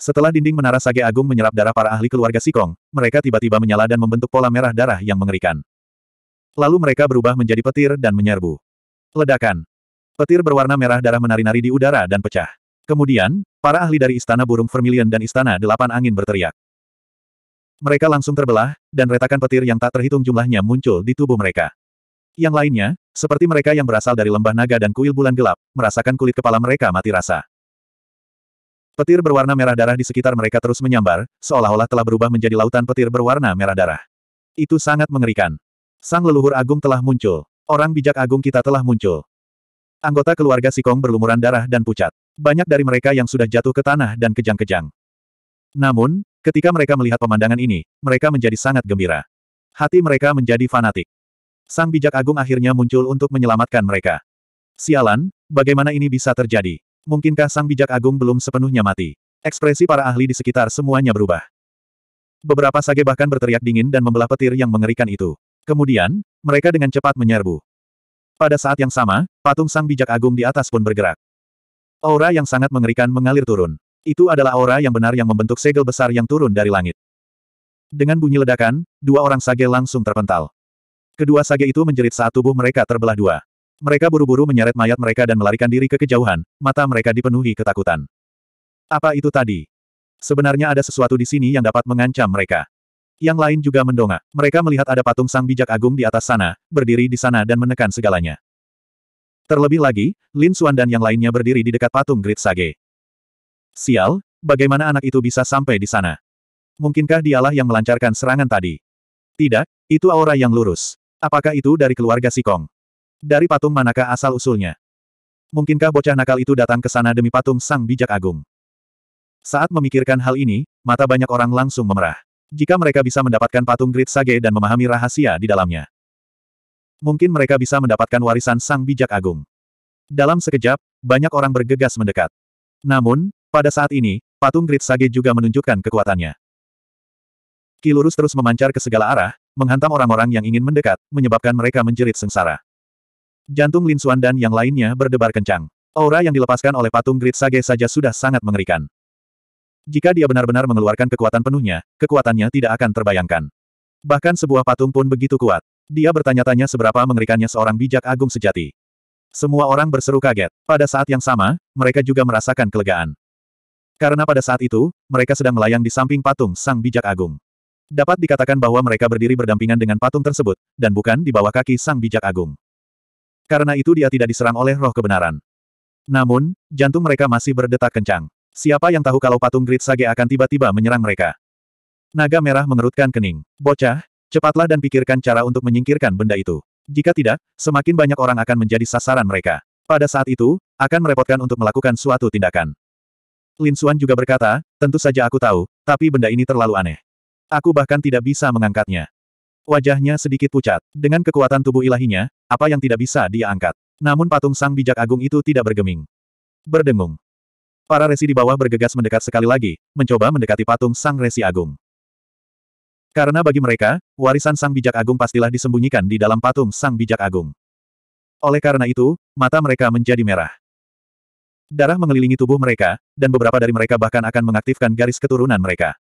Setelah dinding menara Sage Agung menyerap darah para ahli keluarga Sikong, mereka tiba-tiba menyala dan membentuk pola merah darah yang mengerikan. Lalu mereka berubah menjadi petir dan menyerbu. Ledakan. Petir berwarna merah darah menari-nari di udara dan pecah. Kemudian, para ahli dari Istana Burung Vermilion dan Istana Delapan Angin berteriak. Mereka langsung terbelah, dan retakan petir yang tak terhitung jumlahnya muncul di tubuh mereka. Yang lainnya, seperti mereka yang berasal dari lembah naga dan kuil bulan gelap, merasakan kulit kepala mereka mati rasa. Petir berwarna merah darah di sekitar mereka terus menyambar, seolah-olah telah berubah menjadi lautan petir berwarna merah darah. Itu sangat mengerikan. Sang leluhur agung telah muncul. Orang bijak agung kita telah muncul. Anggota keluarga Sikong berlumuran darah dan pucat. Banyak dari mereka yang sudah jatuh ke tanah dan kejang-kejang. Namun, ketika mereka melihat pemandangan ini, mereka menjadi sangat gembira. Hati mereka menjadi fanatik. Sang bijak agung akhirnya muncul untuk menyelamatkan mereka. Sialan, bagaimana ini bisa terjadi? Mungkinkah sang bijak agung belum sepenuhnya mati? Ekspresi para ahli di sekitar semuanya berubah. Beberapa sage bahkan berteriak dingin dan membelah petir yang mengerikan itu. Kemudian, mereka dengan cepat menyerbu. Pada saat yang sama, patung sang bijak agung di atas pun bergerak. Aura yang sangat mengerikan mengalir turun. Itu adalah aura yang benar yang membentuk segel besar yang turun dari langit. Dengan bunyi ledakan, dua orang sage langsung terpental. Kedua sage itu menjerit saat tubuh mereka terbelah dua. Mereka buru-buru menyeret mayat mereka dan melarikan diri ke kejauhan, mata mereka dipenuhi ketakutan. Apa itu tadi? Sebenarnya ada sesuatu di sini yang dapat mengancam mereka. Yang lain juga mendongak. Mereka melihat ada patung sang bijak agung di atas sana, berdiri di sana dan menekan segalanya. Terlebih lagi, Lin Xuan dan yang lainnya berdiri di dekat patung Grit Sage. Sial, bagaimana anak itu bisa sampai di sana? Mungkinkah dialah yang melancarkan serangan tadi? Tidak, itu aura yang lurus. Apakah itu dari keluarga Sikong? Dari patung manakah asal-usulnya? Mungkinkah bocah nakal itu datang ke sana demi patung sang bijak agung? Saat memikirkan hal ini, mata banyak orang langsung memerah. Jika mereka bisa mendapatkan patung Great Sage dan memahami rahasia di dalamnya. Mungkin mereka bisa mendapatkan warisan sang bijak agung. Dalam sekejap, banyak orang bergegas mendekat. Namun, pada saat ini, patung Great Sage juga menunjukkan kekuatannya. Kilurus terus memancar ke segala arah, menghantam orang-orang yang ingin mendekat, menyebabkan mereka menjerit sengsara. Jantung Lin Xuan dan yang lainnya berdebar kencang. Aura yang dilepaskan oleh patung Grid Sage saja sudah sangat mengerikan. Jika dia benar-benar mengeluarkan kekuatan penuhnya, kekuatannya tidak akan terbayangkan. Bahkan sebuah patung pun begitu kuat. Dia bertanya-tanya seberapa mengerikannya seorang bijak agung sejati. Semua orang berseru kaget. Pada saat yang sama, mereka juga merasakan kelegaan. Karena pada saat itu, mereka sedang melayang di samping patung sang bijak agung. Dapat dikatakan bahwa mereka berdiri berdampingan dengan patung tersebut, dan bukan di bawah kaki sang bijak agung. Karena itu dia tidak diserang oleh roh kebenaran. Namun, jantung mereka masih berdetak kencang. Siapa yang tahu kalau patung Grid Sage akan tiba-tiba menyerang mereka? Naga merah mengerutkan kening. Bocah, cepatlah dan pikirkan cara untuk menyingkirkan benda itu. Jika tidak, semakin banyak orang akan menjadi sasaran mereka. Pada saat itu, akan merepotkan untuk melakukan suatu tindakan. Lin Xuan juga berkata, tentu saja aku tahu, tapi benda ini terlalu aneh. Aku bahkan tidak bisa mengangkatnya. Wajahnya sedikit pucat. Dengan kekuatan tubuh ilahinya, apa yang tidak bisa dia angkat. Namun patung sang bijak agung itu tidak bergeming. Berdengung. Para resi di bawah bergegas mendekat sekali lagi, mencoba mendekati patung sang resi agung. Karena bagi mereka, warisan sang bijak agung pastilah disembunyikan di dalam patung sang bijak agung. Oleh karena itu, mata mereka menjadi merah. Darah mengelilingi tubuh mereka, dan beberapa dari mereka bahkan akan mengaktifkan garis keturunan mereka.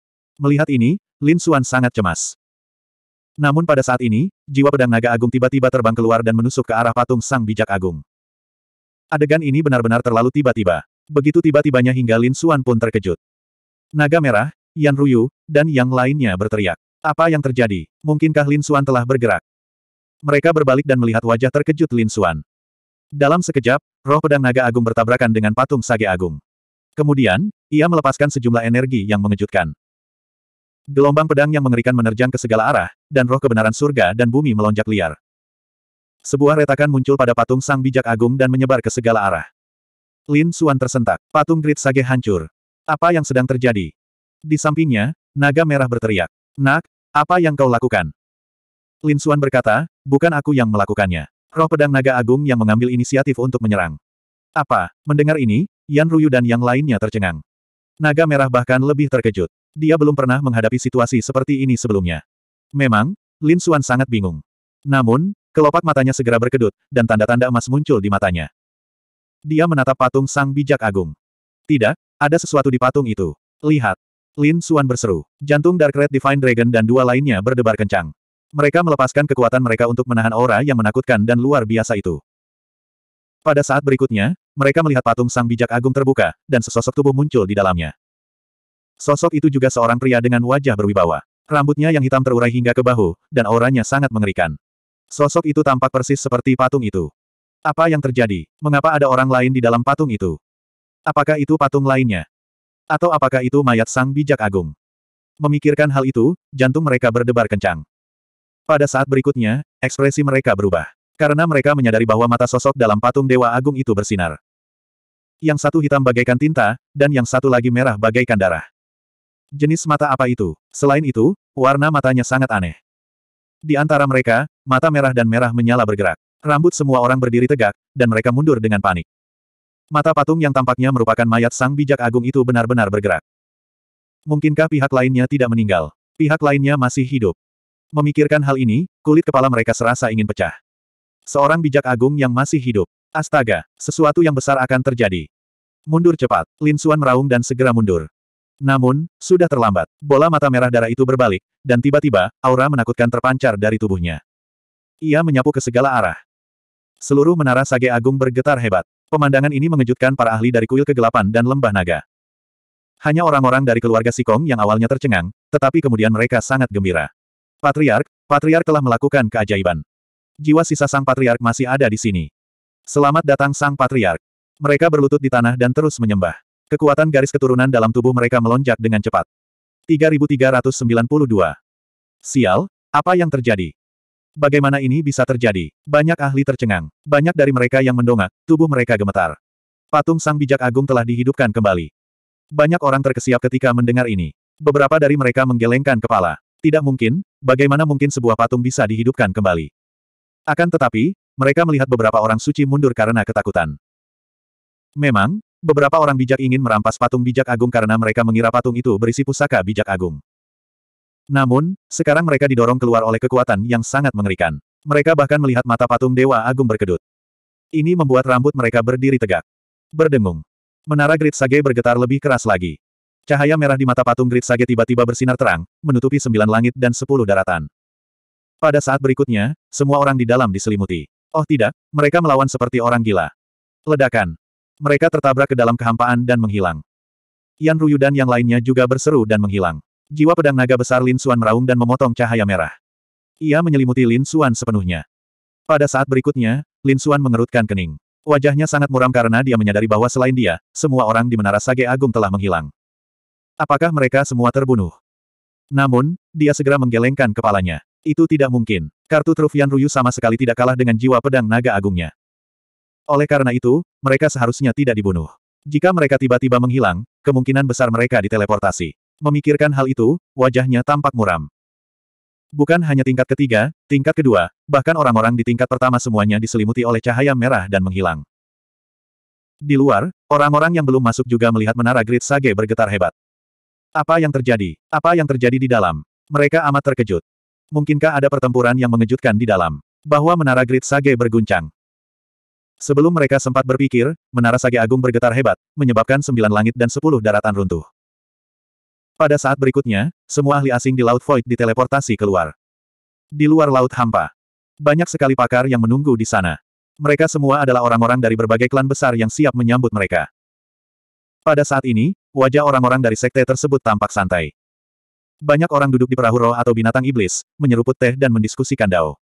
Melihat ini, Lin Suan sangat cemas. Namun pada saat ini, jiwa pedang naga agung tiba-tiba terbang keluar dan menusuk ke arah patung sang bijak agung. Adegan ini benar-benar terlalu tiba-tiba. Begitu tiba-tibanya hingga Lin Suan pun terkejut. Naga merah, Yan Ruyu, dan yang lainnya berteriak. Apa yang terjadi? Mungkinkah Lin Suan telah bergerak? Mereka berbalik dan melihat wajah terkejut Lin Suan. Dalam sekejap, roh pedang naga agung bertabrakan dengan patung sage agung. Kemudian, ia melepaskan sejumlah energi yang mengejutkan. Gelombang pedang yang mengerikan menerjang ke segala arah, dan roh kebenaran surga dan bumi melonjak liar. Sebuah retakan muncul pada patung sang bijak agung dan menyebar ke segala arah. Lin Suan tersentak. Patung grit Sage hancur. Apa yang sedang terjadi? Di sampingnya, naga merah berteriak. Nak, apa yang kau lakukan? Lin Suan berkata, bukan aku yang melakukannya. Roh pedang naga agung yang mengambil inisiatif untuk menyerang. Apa? Mendengar ini, Yan Ruyu dan yang lainnya tercengang. Naga merah bahkan lebih terkejut. Dia belum pernah menghadapi situasi seperti ini sebelumnya. Memang, Lin Suan sangat bingung. Namun, kelopak matanya segera berkedut, dan tanda-tanda emas muncul di matanya. Dia menatap patung Sang Bijak Agung. Tidak, ada sesuatu di patung itu. Lihat. Lin Suan berseru. Jantung Dark Red Divine Dragon dan dua lainnya berdebar kencang. Mereka melepaskan kekuatan mereka untuk menahan aura yang menakutkan dan luar biasa itu. Pada saat berikutnya, mereka melihat patung Sang Bijak Agung terbuka, dan sesosok tubuh muncul di dalamnya. Sosok itu juga seorang pria dengan wajah berwibawa. Rambutnya yang hitam terurai hingga ke bahu, dan auranya sangat mengerikan. Sosok itu tampak persis seperti patung itu. Apa yang terjadi? Mengapa ada orang lain di dalam patung itu? Apakah itu patung lainnya? Atau apakah itu mayat sang bijak agung? Memikirkan hal itu, jantung mereka berdebar kencang. Pada saat berikutnya, ekspresi mereka berubah. Karena mereka menyadari bahwa mata sosok dalam patung Dewa Agung itu bersinar. Yang satu hitam bagaikan tinta, dan yang satu lagi merah bagaikan darah. Jenis mata apa itu? Selain itu, warna matanya sangat aneh. Di antara mereka, mata merah dan merah menyala bergerak. Rambut semua orang berdiri tegak, dan mereka mundur dengan panik. Mata patung yang tampaknya merupakan mayat sang bijak agung itu benar-benar bergerak. Mungkinkah pihak lainnya tidak meninggal? Pihak lainnya masih hidup. Memikirkan hal ini, kulit kepala mereka serasa ingin pecah. Seorang bijak agung yang masih hidup. Astaga, sesuatu yang besar akan terjadi. Mundur cepat, Lin Xuan meraung dan segera mundur. Namun, sudah terlambat. Bola mata merah darah itu berbalik, dan tiba-tiba, aura menakutkan terpancar dari tubuhnya. Ia menyapu ke segala arah. Seluruh menara sage agung bergetar hebat. Pemandangan ini mengejutkan para ahli dari kuil kegelapan dan lembah naga. Hanya orang-orang dari keluarga Sikong yang awalnya tercengang, tetapi kemudian mereka sangat gembira. Patriark, Patriark telah melakukan keajaiban. Jiwa sisa sang Patriark masih ada di sini. Selamat datang sang Patriark. Mereka berlutut di tanah dan terus menyembah. Kekuatan garis keturunan dalam tubuh mereka melonjak dengan cepat. 3392. Sial, apa yang terjadi? Bagaimana ini bisa terjadi? Banyak ahli tercengang. Banyak dari mereka yang mendongak, tubuh mereka gemetar. Patung Sang Bijak Agung telah dihidupkan kembali. Banyak orang terkesiap ketika mendengar ini. Beberapa dari mereka menggelengkan kepala. Tidak mungkin, bagaimana mungkin sebuah patung bisa dihidupkan kembali? Akan tetapi, mereka melihat beberapa orang suci mundur karena ketakutan. Memang, Beberapa orang bijak ingin merampas patung bijak agung karena mereka mengira patung itu berisi pusaka bijak agung. Namun, sekarang mereka didorong keluar oleh kekuatan yang sangat mengerikan. Mereka bahkan melihat mata patung Dewa Agung berkedut. Ini membuat rambut mereka berdiri tegak. Berdengung. Menara Grid Sage bergetar lebih keras lagi. Cahaya merah di mata patung Grid Sage tiba-tiba bersinar terang, menutupi sembilan langit dan sepuluh daratan. Pada saat berikutnya, semua orang di dalam diselimuti. Oh tidak, mereka melawan seperti orang gila. Ledakan. Mereka tertabrak ke dalam kehampaan dan menghilang. Yan Ruyu dan yang lainnya juga berseru dan menghilang. Jiwa pedang naga besar Lin Xuan meraung dan memotong cahaya merah. Ia menyelimuti Lin Xuan sepenuhnya. Pada saat berikutnya, Lin Xuan mengerutkan kening. Wajahnya sangat muram karena dia menyadari bahwa selain dia, semua orang di Menara Sage Agung telah menghilang. Apakah mereka semua terbunuh? Namun, dia segera menggelengkan kepalanya. Itu tidak mungkin. Kartu truf Yan Ruyu sama sekali tidak kalah dengan jiwa pedang naga agungnya. Oleh karena itu, mereka seharusnya tidak dibunuh. Jika mereka tiba-tiba menghilang, kemungkinan besar mereka diteleportasi. Memikirkan hal itu, wajahnya tampak muram. Bukan hanya tingkat ketiga, tingkat kedua, bahkan orang-orang di tingkat pertama semuanya diselimuti oleh cahaya merah dan menghilang. Di luar, orang-orang yang belum masuk juga melihat menara Great Sage bergetar hebat. Apa yang terjadi? Apa yang terjadi di dalam? Mereka amat terkejut. Mungkinkah ada pertempuran yang mengejutkan di dalam? Bahwa menara Great Sage berguncang. Sebelum mereka sempat berpikir, menara Sage Agung bergetar hebat, menyebabkan sembilan langit dan sepuluh daratan runtuh. Pada saat berikutnya, semua ahli asing di Laut Void diteleportasi keluar. Di luar Laut Hampa. Banyak sekali pakar yang menunggu di sana. Mereka semua adalah orang-orang dari berbagai klan besar yang siap menyambut mereka. Pada saat ini, wajah orang-orang dari sekte tersebut tampak santai. Banyak orang duduk di perahu roh atau binatang iblis, menyeruput teh dan mendiskusikan dao.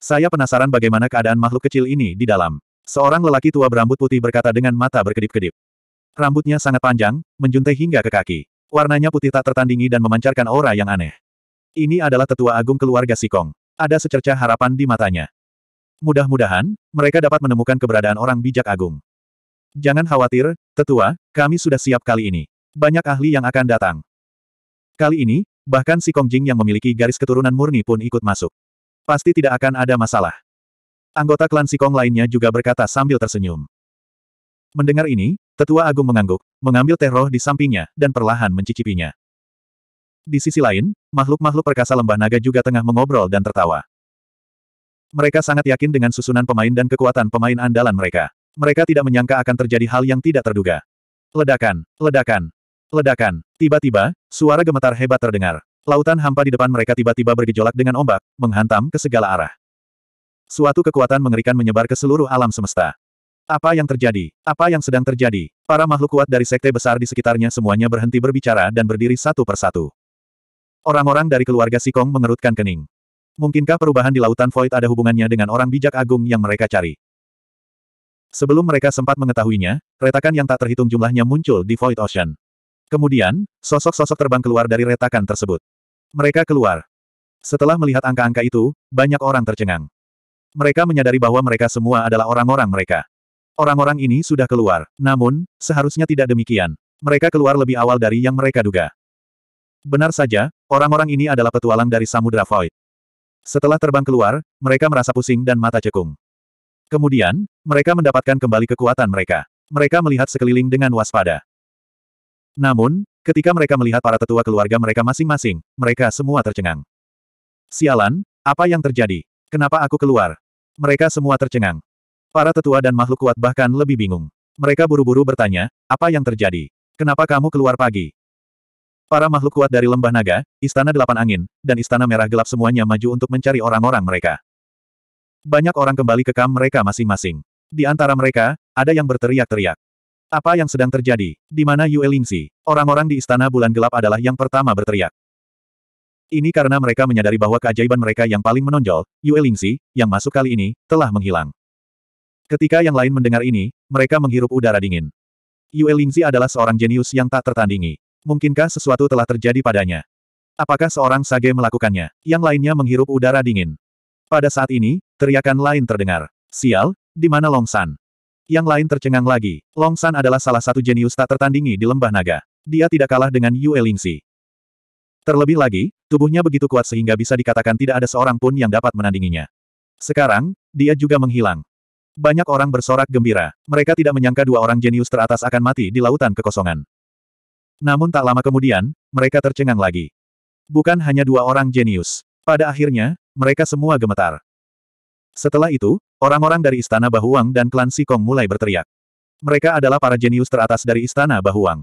Saya penasaran bagaimana keadaan makhluk kecil ini di dalam. Seorang lelaki tua berambut putih berkata dengan mata berkedip-kedip. Rambutnya sangat panjang, menjuntai hingga ke kaki. Warnanya putih tak tertandingi dan memancarkan aura yang aneh. Ini adalah tetua agung keluarga Sikong. Ada secerca harapan di matanya. Mudah-mudahan, mereka dapat menemukan keberadaan orang bijak agung. Jangan khawatir, tetua, kami sudah siap kali ini. Banyak ahli yang akan datang. Kali ini, bahkan Sikong Jing yang memiliki garis keturunan murni pun ikut masuk. Pasti tidak akan ada masalah. Anggota klan Sikong lainnya juga berkata sambil tersenyum. Mendengar ini, tetua agung mengangguk, mengambil teh roh di sampingnya, dan perlahan mencicipinya. Di sisi lain, makhluk-makhluk perkasa lembah naga juga tengah mengobrol dan tertawa. Mereka sangat yakin dengan susunan pemain dan kekuatan pemain andalan mereka. Mereka tidak menyangka akan terjadi hal yang tidak terduga. Ledakan, ledakan, ledakan. Tiba-tiba, suara gemetar hebat terdengar. Lautan hampa di depan mereka tiba-tiba bergejolak dengan ombak, menghantam ke segala arah. Suatu kekuatan mengerikan menyebar ke seluruh alam semesta. Apa yang terjadi? Apa yang sedang terjadi? Para makhluk kuat dari sekte besar di sekitarnya semuanya berhenti berbicara dan berdiri satu persatu. Orang-orang dari keluarga Sikong mengerutkan kening. Mungkinkah perubahan di lautan void ada hubungannya dengan orang bijak agung yang mereka cari? Sebelum mereka sempat mengetahuinya, retakan yang tak terhitung jumlahnya muncul di Void Ocean. Kemudian, sosok-sosok terbang keluar dari retakan tersebut. Mereka keluar. Setelah melihat angka-angka itu, banyak orang tercengang. Mereka menyadari bahwa mereka semua adalah orang-orang mereka. Orang-orang ini sudah keluar, namun, seharusnya tidak demikian. Mereka keluar lebih awal dari yang mereka duga. Benar saja, orang-orang ini adalah petualang dari Samudra Void. Setelah terbang keluar, mereka merasa pusing dan mata cekung. Kemudian, mereka mendapatkan kembali kekuatan mereka. Mereka melihat sekeliling dengan waspada. Namun, ketika mereka melihat para tetua keluarga mereka masing-masing, mereka semua tercengang. Sialan, apa yang terjadi? Kenapa aku keluar? Mereka semua tercengang. Para tetua dan makhluk kuat bahkan lebih bingung. Mereka buru-buru bertanya, apa yang terjadi? Kenapa kamu keluar pagi? Para makhluk kuat dari lembah naga, istana delapan angin, dan istana merah gelap semuanya maju untuk mencari orang-orang mereka. Banyak orang kembali ke kam mereka masing-masing. Di antara mereka, ada yang berteriak-teriak. Apa yang sedang terjadi? Di mana Yue Lingzi? Orang-orang di Istana Bulan Gelap adalah yang pertama berteriak. Ini karena mereka menyadari bahwa keajaiban mereka yang paling menonjol, Yue Lingzi, yang masuk kali ini, telah menghilang. Ketika yang lain mendengar ini, mereka menghirup udara dingin. Yue Lingzi adalah seorang jenius yang tak tertandingi. Mungkinkah sesuatu telah terjadi padanya? Apakah seorang sage melakukannya? Yang lainnya menghirup udara dingin. Pada saat ini, teriakan lain terdengar. Sial, di mana Long San? Yang lain tercengang lagi, Long San adalah salah satu jenius tak tertandingi di lembah naga. Dia tidak kalah dengan Yue Lingxi. Terlebih lagi, tubuhnya begitu kuat sehingga bisa dikatakan tidak ada seorang pun yang dapat menandinginya. Sekarang, dia juga menghilang. Banyak orang bersorak gembira. Mereka tidak menyangka dua orang jenius teratas akan mati di lautan kekosongan. Namun tak lama kemudian, mereka tercengang lagi. Bukan hanya dua orang jenius. Pada akhirnya, mereka semua gemetar. Setelah itu, Orang-orang dari Istana Bahuang dan klan Sikong mulai berteriak. Mereka adalah para jenius teratas dari Istana Bahuang.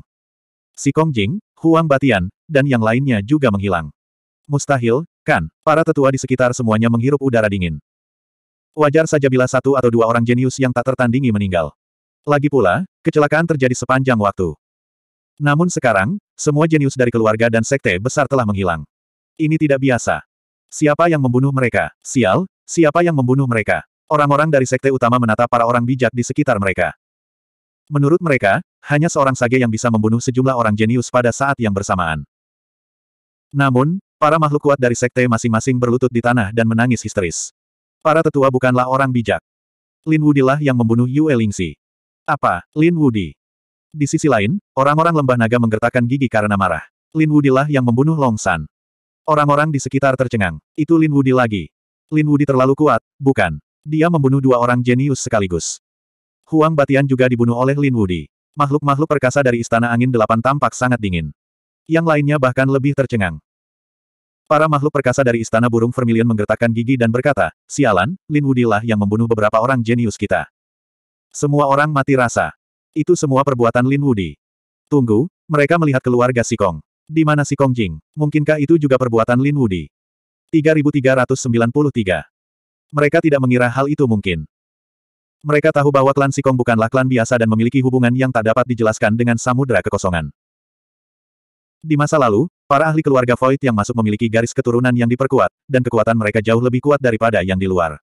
Sikong Jing, Huang Batian, dan yang lainnya juga menghilang. Mustahil, kan, para tetua di sekitar semuanya menghirup udara dingin. Wajar saja bila satu atau dua orang jenius yang tak tertandingi meninggal. Lagi pula, kecelakaan terjadi sepanjang waktu. Namun sekarang, semua jenius dari keluarga dan sekte besar telah menghilang. Ini tidak biasa. Siapa yang membunuh mereka? Sial, siapa yang membunuh mereka? Orang-orang dari sekte utama menata para orang bijak di sekitar mereka. Menurut mereka, hanya seorang sage yang bisa membunuh sejumlah orang jenius pada saat yang bersamaan. Namun, para makhluk kuat dari sekte masing-masing berlutut di tanah dan menangis histeris. Para tetua bukanlah orang bijak. Lin Wudi lah yang membunuh Yue Lingxi. Apa, Lin Wudi? Di sisi lain, orang-orang lembah naga menggertakkan gigi karena marah. Lin Wudi lah yang membunuh Long San. Orang-orang di sekitar tercengang. Itu Lin Wudi lagi. Lin Wudi terlalu kuat, bukan? Dia membunuh dua orang jenius sekaligus. Huang Batian juga dibunuh oleh Lin Wudi. Makhluk-makhluk perkasa dari Istana Angin Delapan tampak sangat dingin. Yang lainnya bahkan lebih tercengang. Para makhluk perkasa dari Istana Burung Vermilion menggertakkan gigi dan berkata, Sialan, Lin Wudi lah yang membunuh beberapa orang jenius kita. Semua orang mati rasa. Itu semua perbuatan Lin Wudi. Tunggu, mereka melihat keluarga Sikong. Di mana Sikong Jing? Mungkinkah itu juga perbuatan Lin Wudi? 3393 mereka tidak mengira hal itu mungkin. Mereka tahu bahwa klan Sikong bukanlah klan biasa dan memiliki hubungan yang tak dapat dijelaskan dengan samudera kekosongan. Di masa lalu, para ahli keluarga Void yang masuk memiliki garis keturunan yang diperkuat, dan kekuatan mereka jauh lebih kuat daripada yang di luar.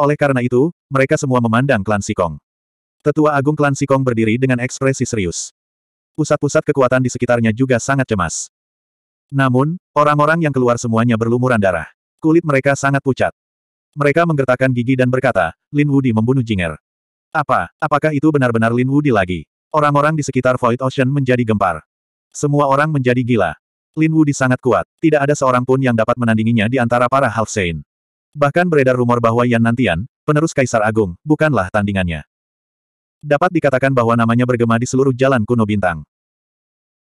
Oleh karena itu, mereka semua memandang klan Sikong. Tetua Agung klan Sikong berdiri dengan ekspresi serius. Pusat-pusat kekuatan di sekitarnya juga sangat cemas. Namun, orang-orang yang keluar semuanya berlumuran darah. Kulit mereka sangat pucat. Mereka menggertakkan gigi dan berkata, Lin Wudi membunuh Jinger. Apa, apakah itu benar-benar Lin Wudi lagi? Orang-orang di sekitar Void Ocean menjadi gempar. Semua orang menjadi gila. Lin Wudi sangat kuat, tidak ada seorang pun yang dapat menandinginya di antara para Half Saint. Bahkan beredar rumor bahwa Yan Nantian, penerus Kaisar Agung, bukanlah tandingannya. Dapat dikatakan bahwa namanya bergema di seluruh jalan kuno bintang.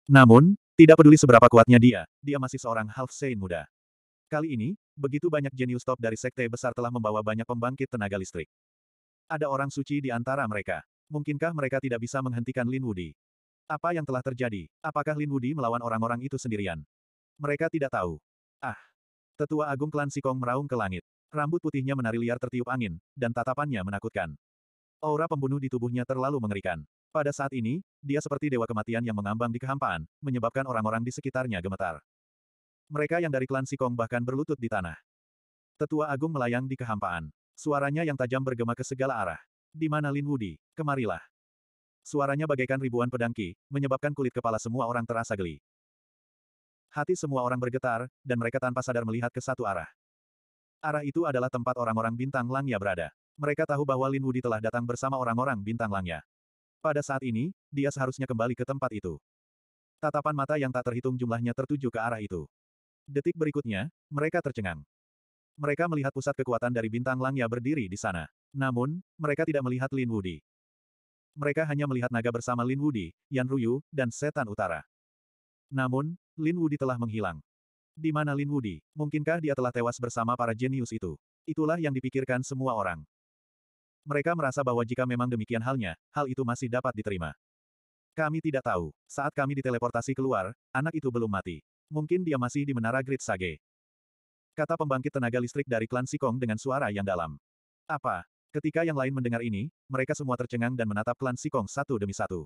Namun, tidak peduli seberapa kuatnya dia, dia masih seorang Half Saint muda. Kali ini, Begitu banyak jenius top dari sekte besar telah membawa banyak pembangkit tenaga listrik. Ada orang suci di antara mereka. Mungkinkah mereka tidak bisa menghentikan Lin Wudi? Apa yang telah terjadi? Apakah Lin Wudi melawan orang-orang itu sendirian? Mereka tidak tahu. Ah! Tetua Agung Klan Sikong meraung ke langit. Rambut putihnya menari liar tertiup angin, dan tatapannya menakutkan. Aura pembunuh di tubuhnya terlalu mengerikan. Pada saat ini, dia seperti dewa kematian yang mengambang di kehampaan, menyebabkan orang-orang di sekitarnya gemetar. Mereka yang dari klan Sikong bahkan berlutut di tanah. Tetua Agung melayang di kehampaan. Suaranya yang tajam bergema ke segala arah. Di mana Lin Wudi? Kemarilah. Suaranya bagaikan ribuan pedangki, menyebabkan kulit kepala semua orang terasa geli. Hati semua orang bergetar, dan mereka tanpa sadar melihat ke satu arah. Arah itu adalah tempat orang-orang bintang langnya berada. Mereka tahu bahwa Lin Wudi telah datang bersama orang-orang bintang langnya. Pada saat ini, dia seharusnya kembali ke tempat itu. Tatapan mata yang tak terhitung jumlahnya tertuju ke arah itu. Detik berikutnya, mereka tercengang. Mereka melihat pusat kekuatan dari bintang Langya berdiri di sana. Namun, mereka tidak melihat Lin Wudi. Mereka hanya melihat naga bersama Lin Wudi, Yan Ruyu, dan Setan Utara. Namun, Lin Wudi telah menghilang. Di mana Lin Wudi? Mungkinkah dia telah tewas bersama para jenius itu? Itulah yang dipikirkan semua orang. Mereka merasa bahwa jika memang demikian halnya, hal itu masih dapat diterima. Kami tidak tahu. Saat kami diteleportasi keluar, anak itu belum mati. Mungkin dia masih di menara Great Sage. Kata pembangkit tenaga listrik dari klan Sikong dengan suara yang dalam. Apa? Ketika yang lain mendengar ini, mereka semua tercengang dan menatap klan Sikong satu demi satu.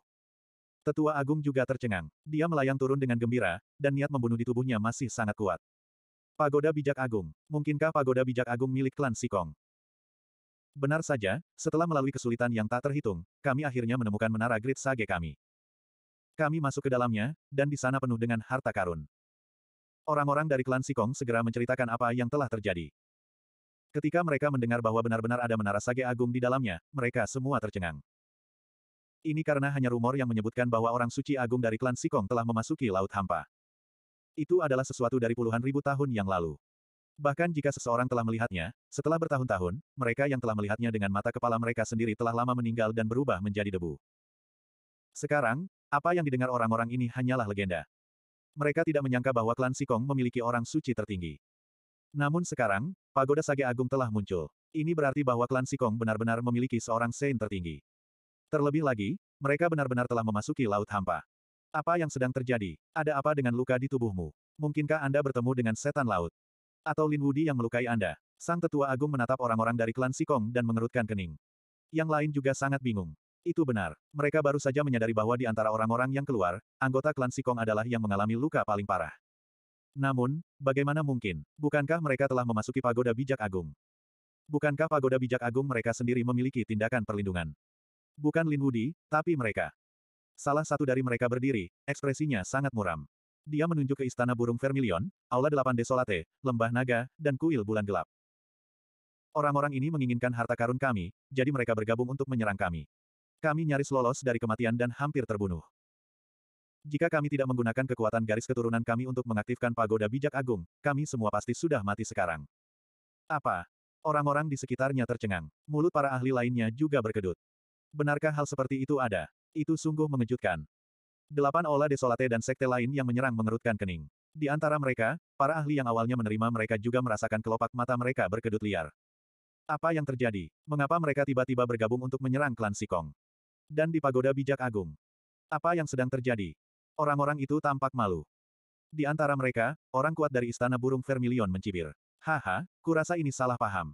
Tetua Agung juga tercengang. Dia melayang turun dengan gembira, dan niat membunuh di tubuhnya masih sangat kuat. Pagoda Bijak Agung. Mungkinkah Pagoda Bijak Agung milik klan Sikong? Benar saja, setelah melalui kesulitan yang tak terhitung, kami akhirnya menemukan menara Great Sage kami. Kami masuk ke dalamnya, dan di sana penuh dengan harta karun. Orang-orang dari klan Sikong segera menceritakan apa yang telah terjadi. Ketika mereka mendengar bahwa benar-benar ada menara sage agung di dalamnya, mereka semua tercengang. Ini karena hanya rumor yang menyebutkan bahwa orang suci agung dari klan Sikong telah memasuki Laut Hampa. Itu adalah sesuatu dari puluhan ribu tahun yang lalu. Bahkan jika seseorang telah melihatnya, setelah bertahun-tahun, mereka yang telah melihatnya dengan mata kepala mereka sendiri telah lama meninggal dan berubah menjadi debu. Sekarang, apa yang didengar orang-orang ini hanyalah legenda. Mereka tidak menyangka bahwa klan Sikong memiliki orang suci tertinggi. Namun sekarang, pagoda Sage Agung telah muncul. Ini berarti bahwa klan Sikong benar-benar memiliki seorang Sein tertinggi. Terlebih lagi, mereka benar-benar telah memasuki Laut Hampa. Apa yang sedang terjadi? Ada apa dengan luka di tubuhmu? Mungkinkah Anda bertemu dengan setan laut? Atau Lin Wudi yang melukai Anda? Sang Tetua Agung menatap orang-orang dari klan Sikong dan mengerutkan kening. Yang lain juga sangat bingung. Itu benar. Mereka baru saja menyadari bahwa di antara orang-orang yang keluar, anggota klan Sikong adalah yang mengalami luka paling parah. Namun, bagaimana mungkin? Bukankah mereka telah memasuki pagoda bijak agung? Bukankah pagoda bijak agung mereka sendiri memiliki tindakan perlindungan? Bukan Lin Wudi, tapi mereka. Salah satu dari mereka berdiri, ekspresinya sangat muram. Dia menunjuk ke istana burung vermilion, aula delapan desolate, lembah naga, dan kuil bulan gelap. Orang-orang ini menginginkan harta karun kami, jadi mereka bergabung untuk menyerang kami. Kami nyaris lolos dari kematian dan hampir terbunuh. Jika kami tidak menggunakan kekuatan garis keturunan kami untuk mengaktifkan pagoda bijak agung, kami semua pasti sudah mati sekarang. Apa? Orang-orang di sekitarnya tercengang. Mulut para ahli lainnya juga berkedut. Benarkah hal seperti itu ada? Itu sungguh mengejutkan. Delapan ola desolate dan sekte lain yang menyerang mengerutkan kening. Di antara mereka, para ahli yang awalnya menerima mereka juga merasakan kelopak mata mereka berkedut liar. Apa yang terjadi? Mengapa mereka tiba-tiba bergabung untuk menyerang klan Sikong? Dan di pagoda bijak agung. Apa yang sedang terjadi? Orang-orang itu tampak malu. Di antara mereka, orang kuat dari istana burung Vermilion mencibir. Haha, kurasa ini salah paham.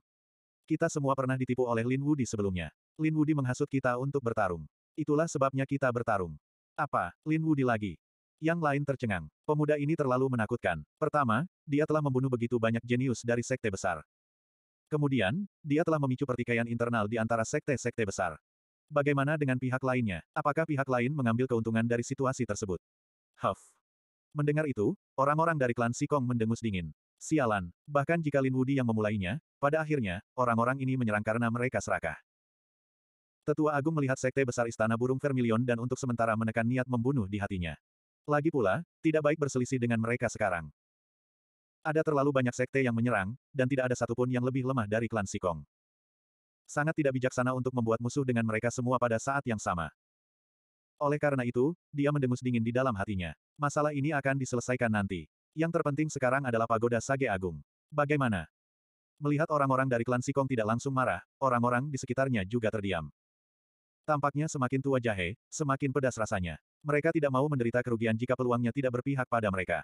Kita semua pernah ditipu oleh Lin Wudi sebelumnya. Lin Wudi menghasut kita untuk bertarung. Itulah sebabnya kita bertarung. Apa, Lin Wudi lagi? Yang lain tercengang. Pemuda ini terlalu menakutkan. Pertama, dia telah membunuh begitu banyak jenius dari sekte besar. Kemudian, dia telah memicu pertikaian internal di antara sekte-sekte besar. Bagaimana dengan pihak lainnya? Apakah pihak lain mengambil keuntungan dari situasi tersebut? Huff. Mendengar itu, orang-orang dari klan Sikong mendengus dingin. Sialan, bahkan jika Lin Wudi yang memulainya, pada akhirnya, orang-orang ini menyerang karena mereka serakah. Tetua Agung melihat sekte besar Istana Burung Vermilion dan untuk sementara menekan niat membunuh di hatinya. Lagi pula, tidak baik berselisih dengan mereka sekarang. Ada terlalu banyak sekte yang menyerang, dan tidak ada satupun yang lebih lemah dari klan Sikong sangat tidak bijaksana untuk membuat musuh dengan mereka semua pada saat yang sama. Oleh karena itu, dia mendengus dingin di dalam hatinya. Masalah ini akan diselesaikan nanti. Yang terpenting sekarang adalah pagoda Sage Agung. Bagaimana? Melihat orang-orang dari klan Sikong tidak langsung marah, orang-orang di sekitarnya juga terdiam. Tampaknya semakin tua jahe, semakin pedas rasanya. Mereka tidak mau menderita kerugian jika peluangnya tidak berpihak pada mereka.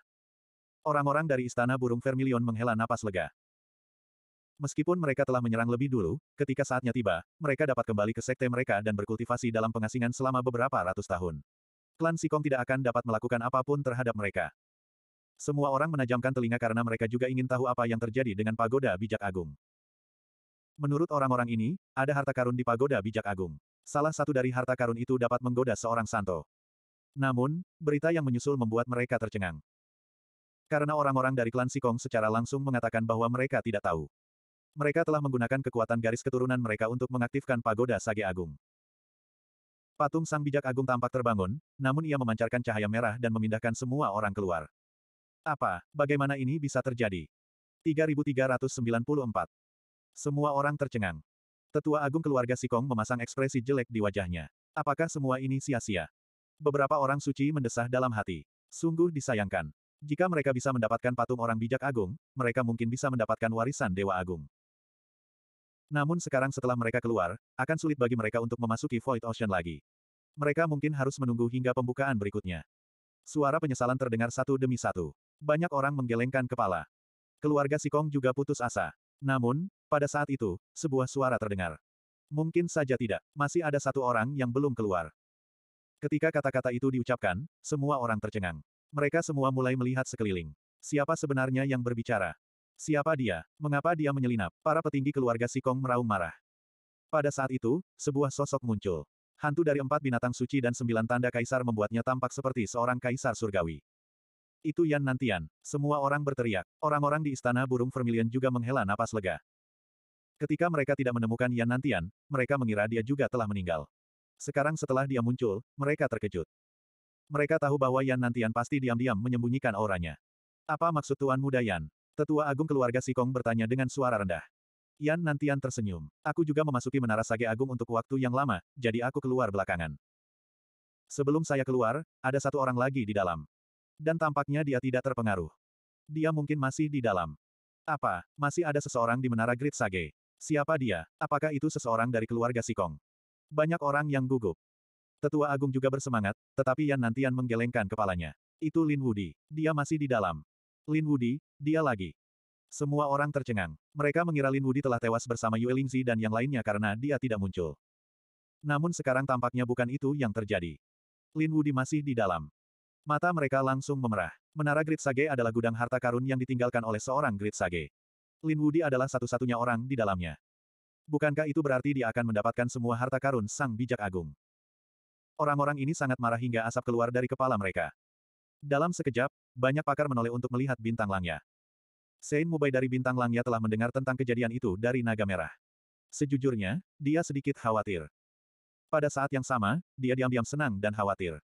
Orang-orang dari Istana Burung Vermilion menghela napas lega. Meskipun mereka telah menyerang lebih dulu, ketika saatnya tiba, mereka dapat kembali ke sekte mereka dan berkultivasi dalam pengasingan selama beberapa ratus tahun. Klan Sikong tidak akan dapat melakukan apapun terhadap mereka. Semua orang menajamkan telinga karena mereka juga ingin tahu apa yang terjadi dengan pagoda bijak agung. Menurut orang-orang ini, ada harta karun di pagoda bijak agung. Salah satu dari harta karun itu dapat menggoda seorang santo. Namun, berita yang menyusul membuat mereka tercengang. Karena orang-orang dari klan Sikong secara langsung mengatakan bahwa mereka tidak tahu. Mereka telah menggunakan kekuatan garis keturunan mereka untuk mengaktifkan pagoda Sage Agung. Patung Sang Bijak Agung tampak terbangun, namun ia memancarkan cahaya merah dan memindahkan semua orang keluar. Apa, bagaimana ini bisa terjadi? 3394. Semua orang tercengang. Tetua Agung keluarga Sikong memasang ekspresi jelek di wajahnya. Apakah semua ini sia-sia? Beberapa orang suci mendesah dalam hati. Sungguh disayangkan. Jika mereka bisa mendapatkan patung orang bijak agung, mereka mungkin bisa mendapatkan warisan Dewa Agung. Namun sekarang setelah mereka keluar, akan sulit bagi mereka untuk memasuki Void Ocean lagi. Mereka mungkin harus menunggu hingga pembukaan berikutnya. Suara penyesalan terdengar satu demi satu. Banyak orang menggelengkan kepala. Keluarga Sikong juga putus asa. Namun, pada saat itu, sebuah suara terdengar. Mungkin saja tidak, masih ada satu orang yang belum keluar. Ketika kata-kata itu diucapkan, semua orang tercengang. Mereka semua mulai melihat sekeliling. Siapa sebenarnya yang berbicara? Siapa dia? Mengapa dia menyelinap? Para petinggi keluarga Sikong meraung marah. Pada saat itu, sebuah sosok muncul. Hantu dari empat binatang suci dan sembilan tanda kaisar membuatnya tampak seperti seorang kaisar surgawi. Itu Yan Nantian. Semua orang berteriak. Orang-orang di istana burung vermilion juga menghela napas lega. Ketika mereka tidak menemukan Yan Nantian, mereka mengira dia juga telah meninggal. Sekarang setelah dia muncul, mereka terkejut. Mereka tahu bahwa Yan Nantian pasti diam-diam menyembunyikan auranya. Apa maksud Tuan Muda Yan? Tetua Agung keluarga Sikong bertanya dengan suara rendah. Yan Nantian tersenyum. Aku juga memasuki Menara Sage Agung untuk waktu yang lama, jadi aku keluar belakangan. Sebelum saya keluar, ada satu orang lagi di dalam. Dan tampaknya dia tidak terpengaruh. Dia mungkin masih di dalam. Apa, masih ada seseorang di Menara Grid Sage? Siapa dia? Apakah itu seseorang dari keluarga Sikong? Banyak orang yang gugup. Tetua Agung juga bersemangat, tetapi Yan Nantian menggelengkan kepalanya. Itu Lin Wudi. Dia masih di dalam. Lin Wudi, dia lagi. Semua orang tercengang. Mereka mengira Lin Wudi telah tewas bersama Yue Lingzi dan yang lainnya karena dia tidak muncul. Namun sekarang tampaknya bukan itu yang terjadi. Lin Wudi masih di dalam. Mata mereka langsung memerah. Menara Grid Sage adalah gudang harta karun yang ditinggalkan oleh seorang Grid Sage. Lin Wudi adalah satu-satunya orang di dalamnya. Bukankah itu berarti dia akan mendapatkan semua harta karun sang bijak agung? Orang-orang ini sangat marah hingga asap keluar dari kepala mereka. Dalam sekejap, banyak pakar menoleh untuk melihat bintang langnya. Sein Mubai dari bintang langnya telah mendengar tentang kejadian itu dari naga merah. Sejujurnya, dia sedikit khawatir. Pada saat yang sama, dia diam-diam senang dan khawatir.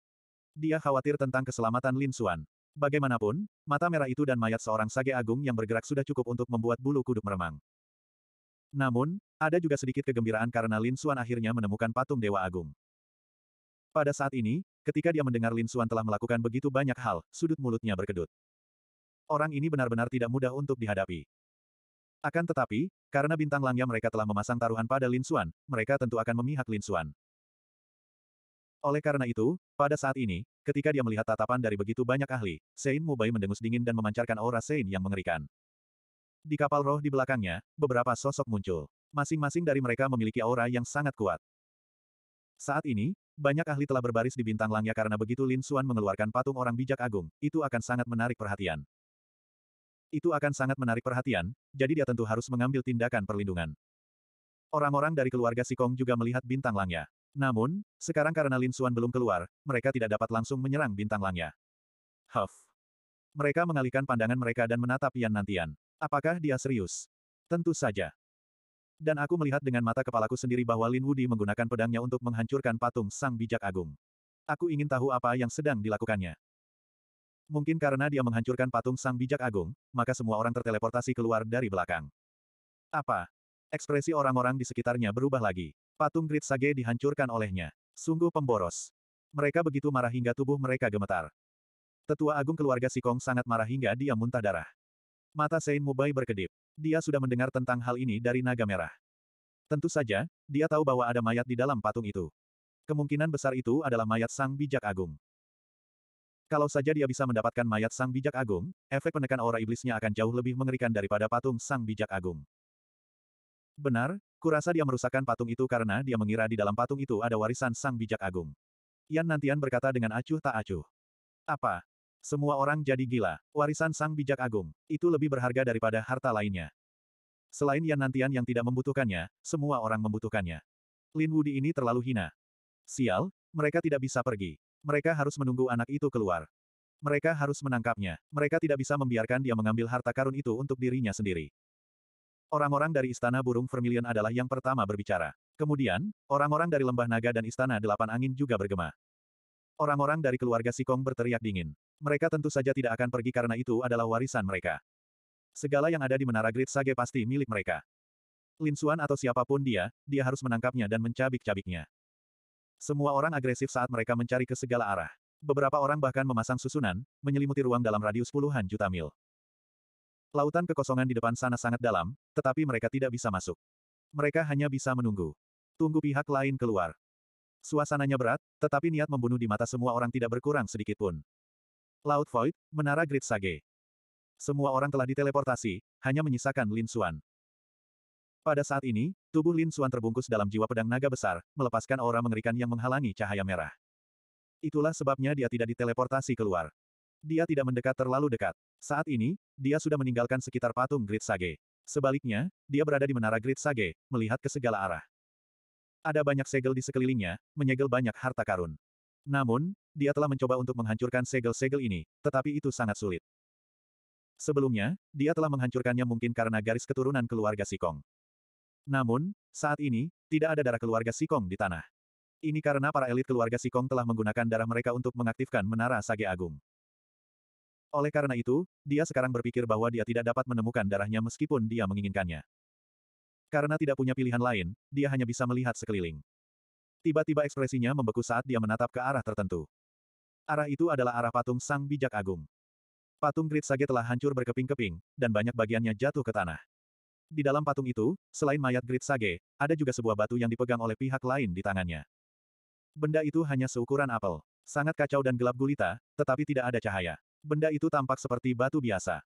Dia khawatir tentang keselamatan Lin Suan. Bagaimanapun, mata merah itu dan mayat seorang sage agung yang bergerak sudah cukup untuk membuat bulu kuduk meremang. Namun, ada juga sedikit kegembiraan karena Lin Suan akhirnya menemukan patung Dewa Agung. Pada saat ini, Ketika dia mendengar Lin Xuan telah melakukan begitu banyak hal, sudut mulutnya berkedut. Orang ini benar-benar tidak mudah untuk dihadapi. Akan tetapi, karena bintang langnya mereka telah memasang taruhan pada Lin Xuan, mereka tentu akan memihak Lin Xuan. Oleh karena itu, pada saat ini, ketika dia melihat tatapan dari begitu banyak ahli, Sein Mubai mendengus dingin dan memancarkan aura Sein yang mengerikan. Di kapal roh di belakangnya, beberapa sosok muncul. Masing-masing dari mereka memiliki aura yang sangat kuat. Saat ini, banyak ahli telah berbaris di bintang langnya karena begitu Lin Xuan mengeluarkan patung orang bijak agung, itu akan sangat menarik perhatian. Itu akan sangat menarik perhatian, jadi dia tentu harus mengambil tindakan perlindungan. Orang-orang dari keluarga Sikong juga melihat bintang langnya. Namun, sekarang karena Lin Xuan belum keluar, mereka tidak dapat langsung menyerang bintang langnya. Huff. Mereka mengalihkan pandangan mereka dan menatap Yan Nantian. Apakah dia serius? Tentu saja. Dan aku melihat dengan mata kepalaku sendiri bahwa Lin Wudi menggunakan pedangnya untuk menghancurkan patung Sang Bijak Agung. Aku ingin tahu apa yang sedang dilakukannya. Mungkin karena dia menghancurkan patung Sang Bijak Agung, maka semua orang terteleportasi keluar dari belakang. Apa? Ekspresi orang-orang di sekitarnya berubah lagi. Patung Grid Sage dihancurkan olehnya. Sungguh pemboros. Mereka begitu marah hingga tubuh mereka gemetar. Tetua Agung keluarga Sikong sangat marah hingga dia muntah darah. Mata Sein Mubai berkedip dia sudah mendengar tentang hal ini dari naga merah. Tentu saja, dia tahu bahwa ada mayat di dalam patung itu. Kemungkinan besar itu adalah mayat sang bijak agung. Kalau saja dia bisa mendapatkan mayat sang bijak agung, efek penekan aura iblisnya akan jauh lebih mengerikan daripada patung sang bijak agung. Benar, kurasa dia merusakkan patung itu karena dia mengira di dalam patung itu ada warisan sang bijak agung. Yan Nantian berkata dengan acuh tak acuh. Apa? Semua orang jadi gila. Warisan sang bijak agung. Itu lebih berharga daripada harta lainnya. Selain Yan Nantian yang tidak membutuhkannya, semua orang membutuhkannya. Lin Wudi ini terlalu hina. Sial, mereka tidak bisa pergi. Mereka harus menunggu anak itu keluar. Mereka harus menangkapnya. Mereka tidak bisa membiarkan dia mengambil harta karun itu untuk dirinya sendiri. Orang-orang dari Istana Burung Vermilion adalah yang pertama berbicara. Kemudian, orang-orang dari Lembah Naga dan Istana Delapan Angin juga bergema. Orang-orang dari keluarga Sikong berteriak dingin. Mereka tentu saja tidak akan pergi karena itu adalah warisan mereka. Segala yang ada di Menara Great Sage pasti milik mereka. Lin Xuan atau siapapun dia, dia harus menangkapnya dan mencabik-cabiknya. Semua orang agresif saat mereka mencari ke segala arah. Beberapa orang bahkan memasang susunan, menyelimuti ruang dalam radius puluhan juta mil. Lautan kekosongan di depan sana sangat dalam, tetapi mereka tidak bisa masuk. Mereka hanya bisa menunggu. Tunggu pihak lain keluar. Suasananya berat, tetapi niat membunuh di mata semua orang tidak berkurang sedikit pun. Laut Void, Menara Grid Sage. Semua orang telah diteleportasi, hanya menyisakan Lin Xuan. Pada saat ini, tubuh Lin Xuan terbungkus dalam jiwa pedang naga besar, melepaskan aura mengerikan yang menghalangi cahaya merah. Itulah sebabnya dia tidak diteleportasi keluar. Dia tidak mendekat terlalu dekat. Saat ini, dia sudah meninggalkan sekitar patung Grid Sage. Sebaliknya, dia berada di menara Grid Sage, melihat ke segala arah. Ada banyak segel di sekelilingnya, menyegel banyak harta karun. Namun, dia telah mencoba untuk menghancurkan segel-segel ini, tetapi itu sangat sulit. Sebelumnya, dia telah menghancurkannya mungkin karena garis keturunan keluarga Sikong. Namun, saat ini, tidak ada darah keluarga Sikong di tanah. Ini karena para elit keluarga Sikong telah menggunakan darah mereka untuk mengaktifkan Menara Sage Agung. Oleh karena itu, dia sekarang berpikir bahwa dia tidak dapat menemukan darahnya meskipun dia menginginkannya. Karena tidak punya pilihan lain, dia hanya bisa melihat sekeliling. Tiba-tiba ekspresinya membeku saat dia menatap ke arah tertentu. Arah itu adalah arah patung Sang Bijak Agung. Patung Sage telah hancur berkeping-keping, dan banyak bagiannya jatuh ke tanah. Di dalam patung itu, selain mayat Sage, ada juga sebuah batu yang dipegang oleh pihak lain di tangannya. Benda itu hanya seukuran apel. Sangat kacau dan gelap gulita, tetapi tidak ada cahaya. Benda itu tampak seperti batu biasa.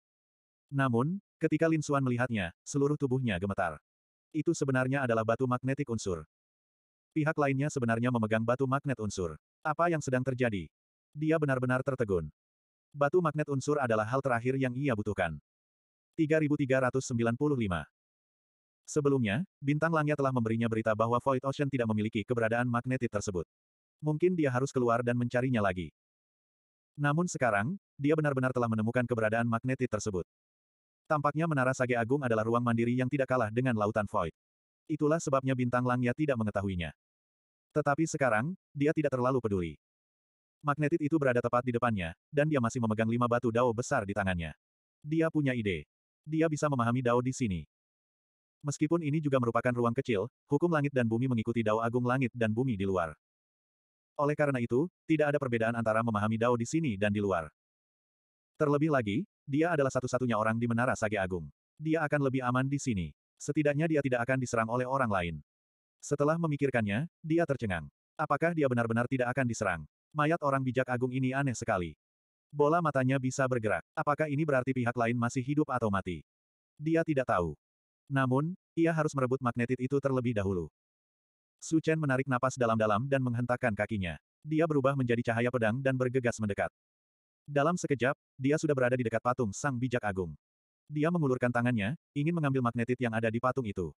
Namun, ketika Lin Xuan melihatnya, seluruh tubuhnya gemetar. Itu sebenarnya adalah batu magnetik unsur. Pihak lainnya sebenarnya memegang batu magnet unsur. Apa yang sedang terjadi? Dia benar-benar tertegun. Batu magnet unsur adalah hal terakhir yang ia butuhkan. 3395 Sebelumnya, bintang langit telah memberinya berita bahwa Void Ocean tidak memiliki keberadaan magnetit tersebut. Mungkin dia harus keluar dan mencarinya lagi. Namun sekarang, dia benar-benar telah menemukan keberadaan magnetit tersebut. Tampaknya Menara Sage Agung adalah ruang mandiri yang tidak kalah dengan lautan Void. Itulah sebabnya bintang langit tidak mengetahuinya. Tetapi sekarang, dia tidak terlalu peduli. Magnetit itu berada tepat di depannya, dan dia masih memegang lima batu dao besar di tangannya. Dia punya ide. Dia bisa memahami dao di sini. Meskipun ini juga merupakan ruang kecil, hukum langit dan bumi mengikuti dao agung langit dan bumi di luar. Oleh karena itu, tidak ada perbedaan antara memahami dao di sini dan di luar. Terlebih lagi, dia adalah satu-satunya orang di Menara Sage Agung. Dia akan lebih aman di sini. Setidaknya dia tidak akan diserang oleh orang lain. Setelah memikirkannya, dia tercengang. Apakah dia benar-benar tidak akan diserang? Mayat orang bijak agung ini aneh sekali. Bola matanya bisa bergerak. Apakah ini berarti pihak lain masih hidup atau mati? Dia tidak tahu. Namun, ia harus merebut magnetit itu terlebih dahulu. Su Chen menarik napas dalam-dalam dan menghentakkan kakinya. Dia berubah menjadi cahaya pedang dan bergegas mendekat. Dalam sekejap, dia sudah berada di dekat patung Sang Bijak Agung. Dia mengulurkan tangannya, ingin mengambil magnetit yang ada di patung itu.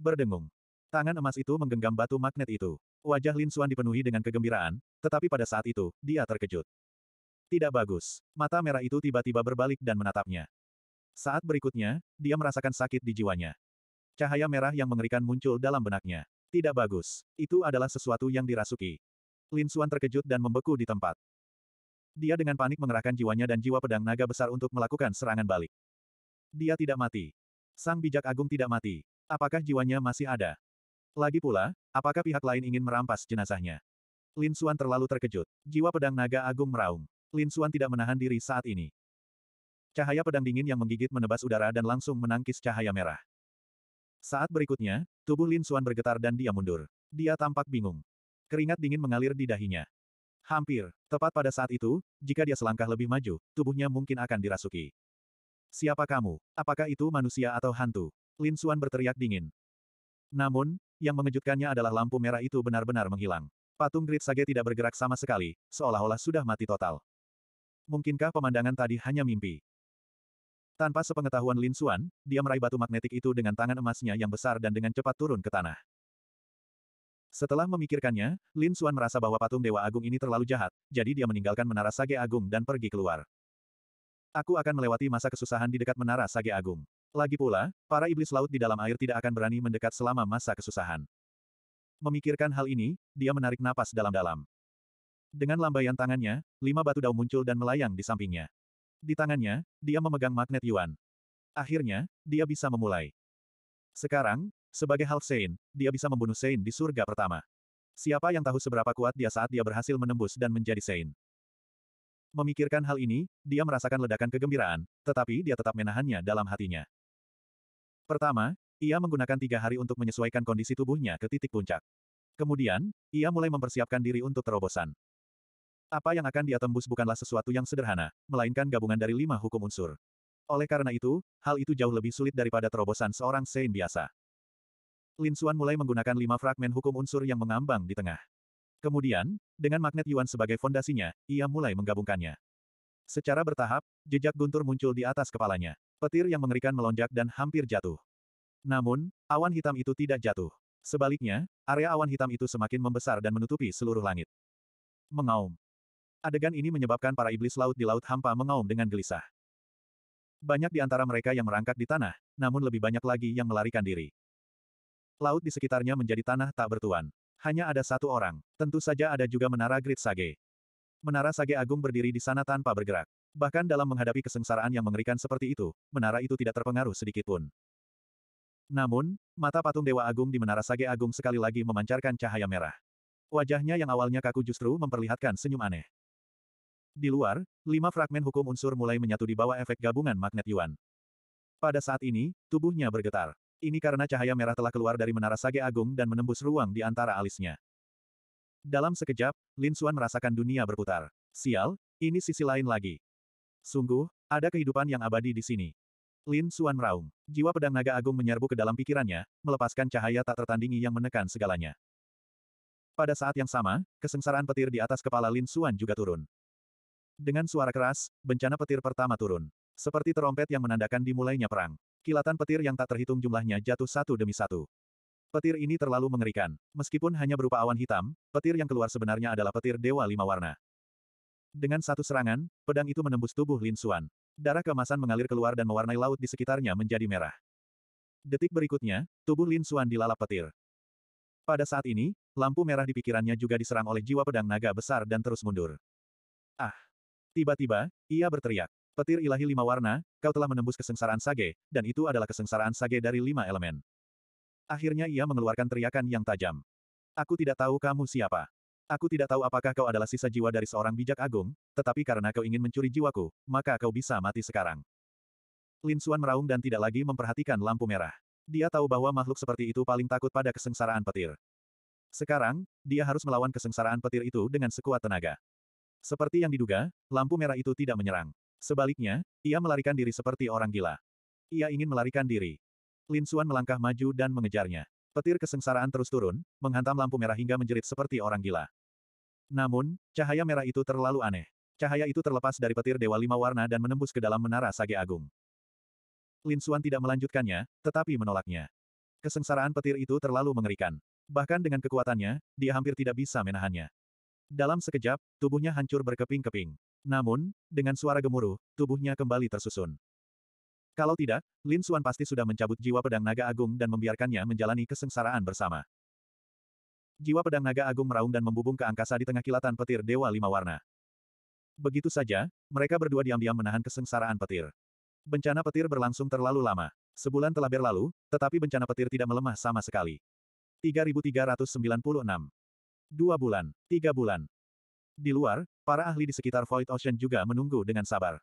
Berdengung. Tangan emas itu menggenggam batu magnet itu. Wajah Lin Suan dipenuhi dengan kegembiraan, tetapi pada saat itu, dia terkejut. Tidak bagus. Mata merah itu tiba-tiba berbalik dan menatapnya. Saat berikutnya, dia merasakan sakit di jiwanya. Cahaya merah yang mengerikan muncul dalam benaknya. Tidak bagus. Itu adalah sesuatu yang dirasuki. Lin Suan terkejut dan membeku di tempat. Dia dengan panik mengerahkan jiwanya dan jiwa pedang naga besar untuk melakukan serangan balik. Dia tidak mati. Sang bijak agung tidak mati. Apakah jiwanya masih ada? Lagi pula, apakah pihak lain ingin merampas jenazahnya? Lin Xuan terlalu terkejut. Jiwa pedang naga agung meraung. Lin Xuan tidak menahan diri saat ini. Cahaya pedang dingin yang menggigit menebas udara dan langsung menangkis cahaya merah. Saat berikutnya, tubuh Lin Xuan bergetar dan dia mundur. Dia tampak bingung. Keringat dingin mengalir di dahinya. Hampir, tepat pada saat itu, jika dia selangkah lebih maju, tubuhnya mungkin akan dirasuki. Siapa kamu? Apakah itu manusia atau hantu? Lin Xuan berteriak dingin. Namun, yang mengejutkannya adalah lampu merah itu benar-benar menghilang. Patung Great Sage tidak bergerak sama sekali, seolah-olah sudah mati total. Mungkinkah pemandangan tadi hanya mimpi? Tanpa sepengetahuan Lin Xuan, dia meraih batu magnetik itu dengan tangan emasnya yang besar dan dengan cepat turun ke tanah. Setelah memikirkannya, Lin Xuan merasa bahwa patung Dewa Agung ini terlalu jahat, jadi dia meninggalkan Menara Sage Agung dan pergi keluar. Aku akan melewati masa kesusahan di dekat Menara Sage Agung. Lagi pula, para iblis laut di dalam air tidak akan berani mendekat selama masa kesusahan. Memikirkan hal ini, dia menarik napas dalam-dalam. Dengan lambaian tangannya, lima batu dao muncul dan melayang di sampingnya. Di tangannya, dia memegang magnet Yuan. Akhirnya, dia bisa memulai. Sekarang, sebagai Half Sein, dia bisa membunuh Sein di surga pertama. Siapa yang tahu seberapa kuat dia saat dia berhasil menembus dan menjadi Sein? Memikirkan hal ini, dia merasakan ledakan kegembiraan, tetapi dia tetap menahannya dalam hatinya. Pertama, ia menggunakan tiga hari untuk menyesuaikan kondisi tubuhnya ke titik puncak. Kemudian, ia mulai mempersiapkan diri untuk terobosan. Apa yang akan dia tembus bukanlah sesuatu yang sederhana, melainkan gabungan dari lima hukum unsur. Oleh karena itu, hal itu jauh lebih sulit daripada terobosan seorang Sein biasa. Lin Xuan mulai menggunakan lima fragmen hukum unsur yang mengambang di tengah. Kemudian, dengan magnet Yuan sebagai fondasinya, ia mulai menggabungkannya. Secara bertahap, jejak guntur muncul di atas kepalanya. Petir yang mengerikan melonjak dan hampir jatuh. Namun, awan hitam itu tidak jatuh. Sebaliknya, area awan hitam itu semakin membesar dan menutupi seluruh langit. Mengaum. Adegan ini menyebabkan para iblis laut di Laut Hampa mengaum dengan gelisah. Banyak di antara mereka yang merangkak di tanah, namun lebih banyak lagi yang melarikan diri. Laut di sekitarnya menjadi tanah tak bertuan. Hanya ada satu orang. Tentu saja ada juga menara Grid Sage. Menara Sage Agung berdiri di sana tanpa bergerak. Bahkan dalam menghadapi kesengsaraan yang mengerikan seperti itu, menara itu tidak terpengaruh sedikit pun. Namun, mata patung Dewa Agung di Menara Sage Agung sekali lagi memancarkan cahaya merah. Wajahnya yang awalnya kaku justru memperlihatkan senyum aneh. Di luar, lima fragmen hukum unsur mulai menyatu di bawah efek gabungan magnet Yuan. Pada saat ini, tubuhnya bergetar. Ini karena cahaya merah telah keluar dari menara sage agung dan menembus ruang di antara alisnya. Dalam sekejap, Lin Xuan merasakan dunia berputar. Sial, ini sisi lain lagi. Sungguh, ada kehidupan yang abadi di sini. Lin Xuan meraung. Jiwa pedang naga agung menyerbu ke dalam pikirannya, melepaskan cahaya tak tertandingi yang menekan segalanya. Pada saat yang sama, kesengsaraan petir di atas kepala Lin Xuan juga turun. Dengan suara keras, bencana petir pertama turun. Seperti terompet yang menandakan dimulainya perang. Kilatan petir yang tak terhitung jumlahnya jatuh satu demi satu. Petir ini terlalu mengerikan. Meskipun hanya berupa awan hitam, petir yang keluar sebenarnya adalah petir Dewa Lima Warna. Dengan satu serangan, pedang itu menembus tubuh Lin Xuan. Darah kemasan mengalir keluar dan mewarnai laut di sekitarnya menjadi merah. Detik berikutnya, tubuh Lin Xuan dilalap petir. Pada saat ini, lampu merah di pikirannya juga diserang oleh jiwa pedang naga besar dan terus mundur. Ah! Tiba-tiba, ia berteriak. Petir ilahi lima warna, kau telah menembus kesengsaraan sage, dan itu adalah kesengsaraan sage dari lima elemen. Akhirnya ia mengeluarkan teriakan yang tajam. Aku tidak tahu kamu siapa. Aku tidak tahu apakah kau adalah sisa jiwa dari seorang bijak agung, tetapi karena kau ingin mencuri jiwaku, maka kau bisa mati sekarang. Lin Xuan meraung dan tidak lagi memperhatikan lampu merah. Dia tahu bahwa makhluk seperti itu paling takut pada kesengsaraan petir. Sekarang, dia harus melawan kesengsaraan petir itu dengan sekuat tenaga. Seperti yang diduga, lampu merah itu tidak menyerang. Sebaliknya, ia melarikan diri seperti orang gila. Ia ingin melarikan diri. Lin Xuan melangkah maju dan mengejarnya. Petir kesengsaraan terus turun, menghantam lampu merah hingga menjerit seperti orang gila. Namun, cahaya merah itu terlalu aneh. Cahaya itu terlepas dari petir Dewa Lima Warna dan menembus ke dalam menara Sage Agung. Lin Xuan tidak melanjutkannya, tetapi menolaknya. Kesengsaraan petir itu terlalu mengerikan. Bahkan dengan kekuatannya, dia hampir tidak bisa menahannya. Dalam sekejap, tubuhnya hancur berkeping-keping. Namun, dengan suara gemuruh, tubuhnya kembali tersusun. Kalau tidak, Lin Xuan pasti sudah mencabut jiwa pedang naga agung dan membiarkannya menjalani kesengsaraan bersama. Jiwa pedang naga agung meraung dan membubung ke angkasa di tengah kilatan petir Dewa Lima Warna. Begitu saja, mereka berdua diam-diam menahan kesengsaraan petir. Bencana petir berlangsung terlalu lama. Sebulan telah berlalu, tetapi bencana petir tidak melemah sama sekali. 3396. Dua bulan, tiga bulan, di luar, para ahli di sekitar Void Ocean juga menunggu dengan sabar.